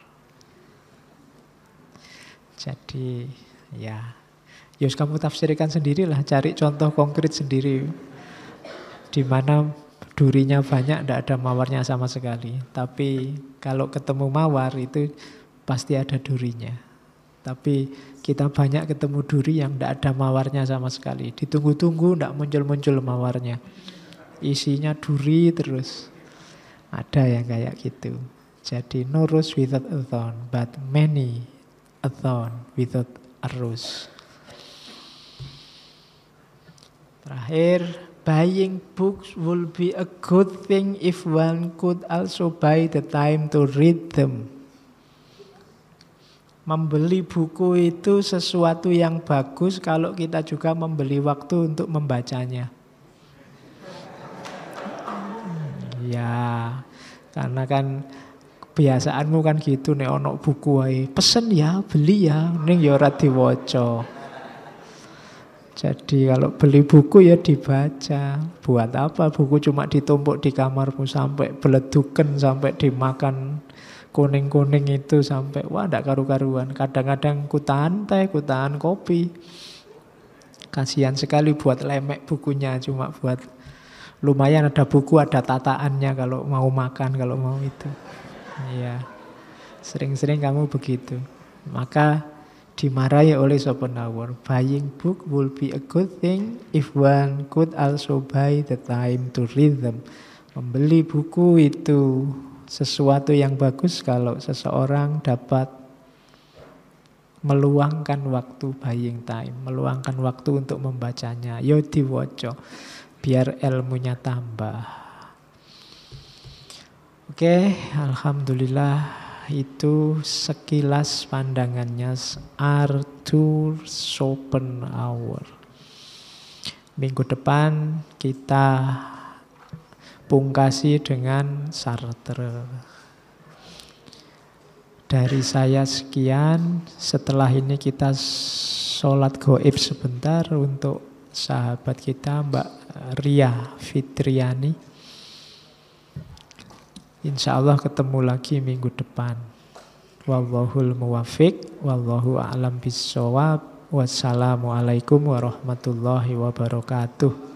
Speaker 1: Jadi ya, Yus kamu tafsirkan sendirilah, cari contoh konkret sendiri. Di mana durinya banyak, tidak ada mawarnya sama sekali. Tapi kalau ketemu mawar itu pasti ada durinya. Tapi kita banyak ketemu duri yang tidak ada mawarnya sama sekali. Ditunggu-tunggu tidak muncul-muncul mawarnya. Isinya duri terus. Ada yang kayak gitu. Jadi no rose without a thorn, but many thorn without a rose. Terakhir, buying books would be a good thing if one could also buy the time to read them. Membeli buku itu sesuatu yang bagus kalau kita juga membeli waktu untuk membacanya. Ya, karena kan kebiasaanmu kan gitu nih ono buku wae pesen ya beli ya neng ya ora diwaca jadi kalau beli buku ya dibaca buat apa buku cuma ditumpuk di kamarmu sampai beleduken sampai dimakan kuning-kuning itu sampai wah ndak karu-karuan kadang-kadang kutahan teh kutahan kopi kasihan sekali buat lemek bukunya cuma buat lumayan ada buku ada tataannya kalau mau makan kalau mau itu Iya. Sering-sering kamu begitu. Maka dimarahi oleh Sopenawar. Buying book will be a good thing if one could also buy the time to read them. Membeli buku itu sesuatu yang bagus kalau seseorang dapat meluangkan waktu buying time, meluangkan waktu untuk membacanya. Yo diwoco, biar ilmunya tambah. Oke, alhamdulillah itu sekilas pandangannya Arthur Schopenhauer. Minggu depan kita pungkasi dengan Sartre. Dari saya sekian, setelah ini kita sholat goib sebentar untuk sahabat kita Mbak Ria Fitriani. Insya Allah ketemu lagi minggu depan. Wallahul muwafiq, wallahu a'lam bisawab. Wassalamualaikum warahmatullahi wabarakatuh.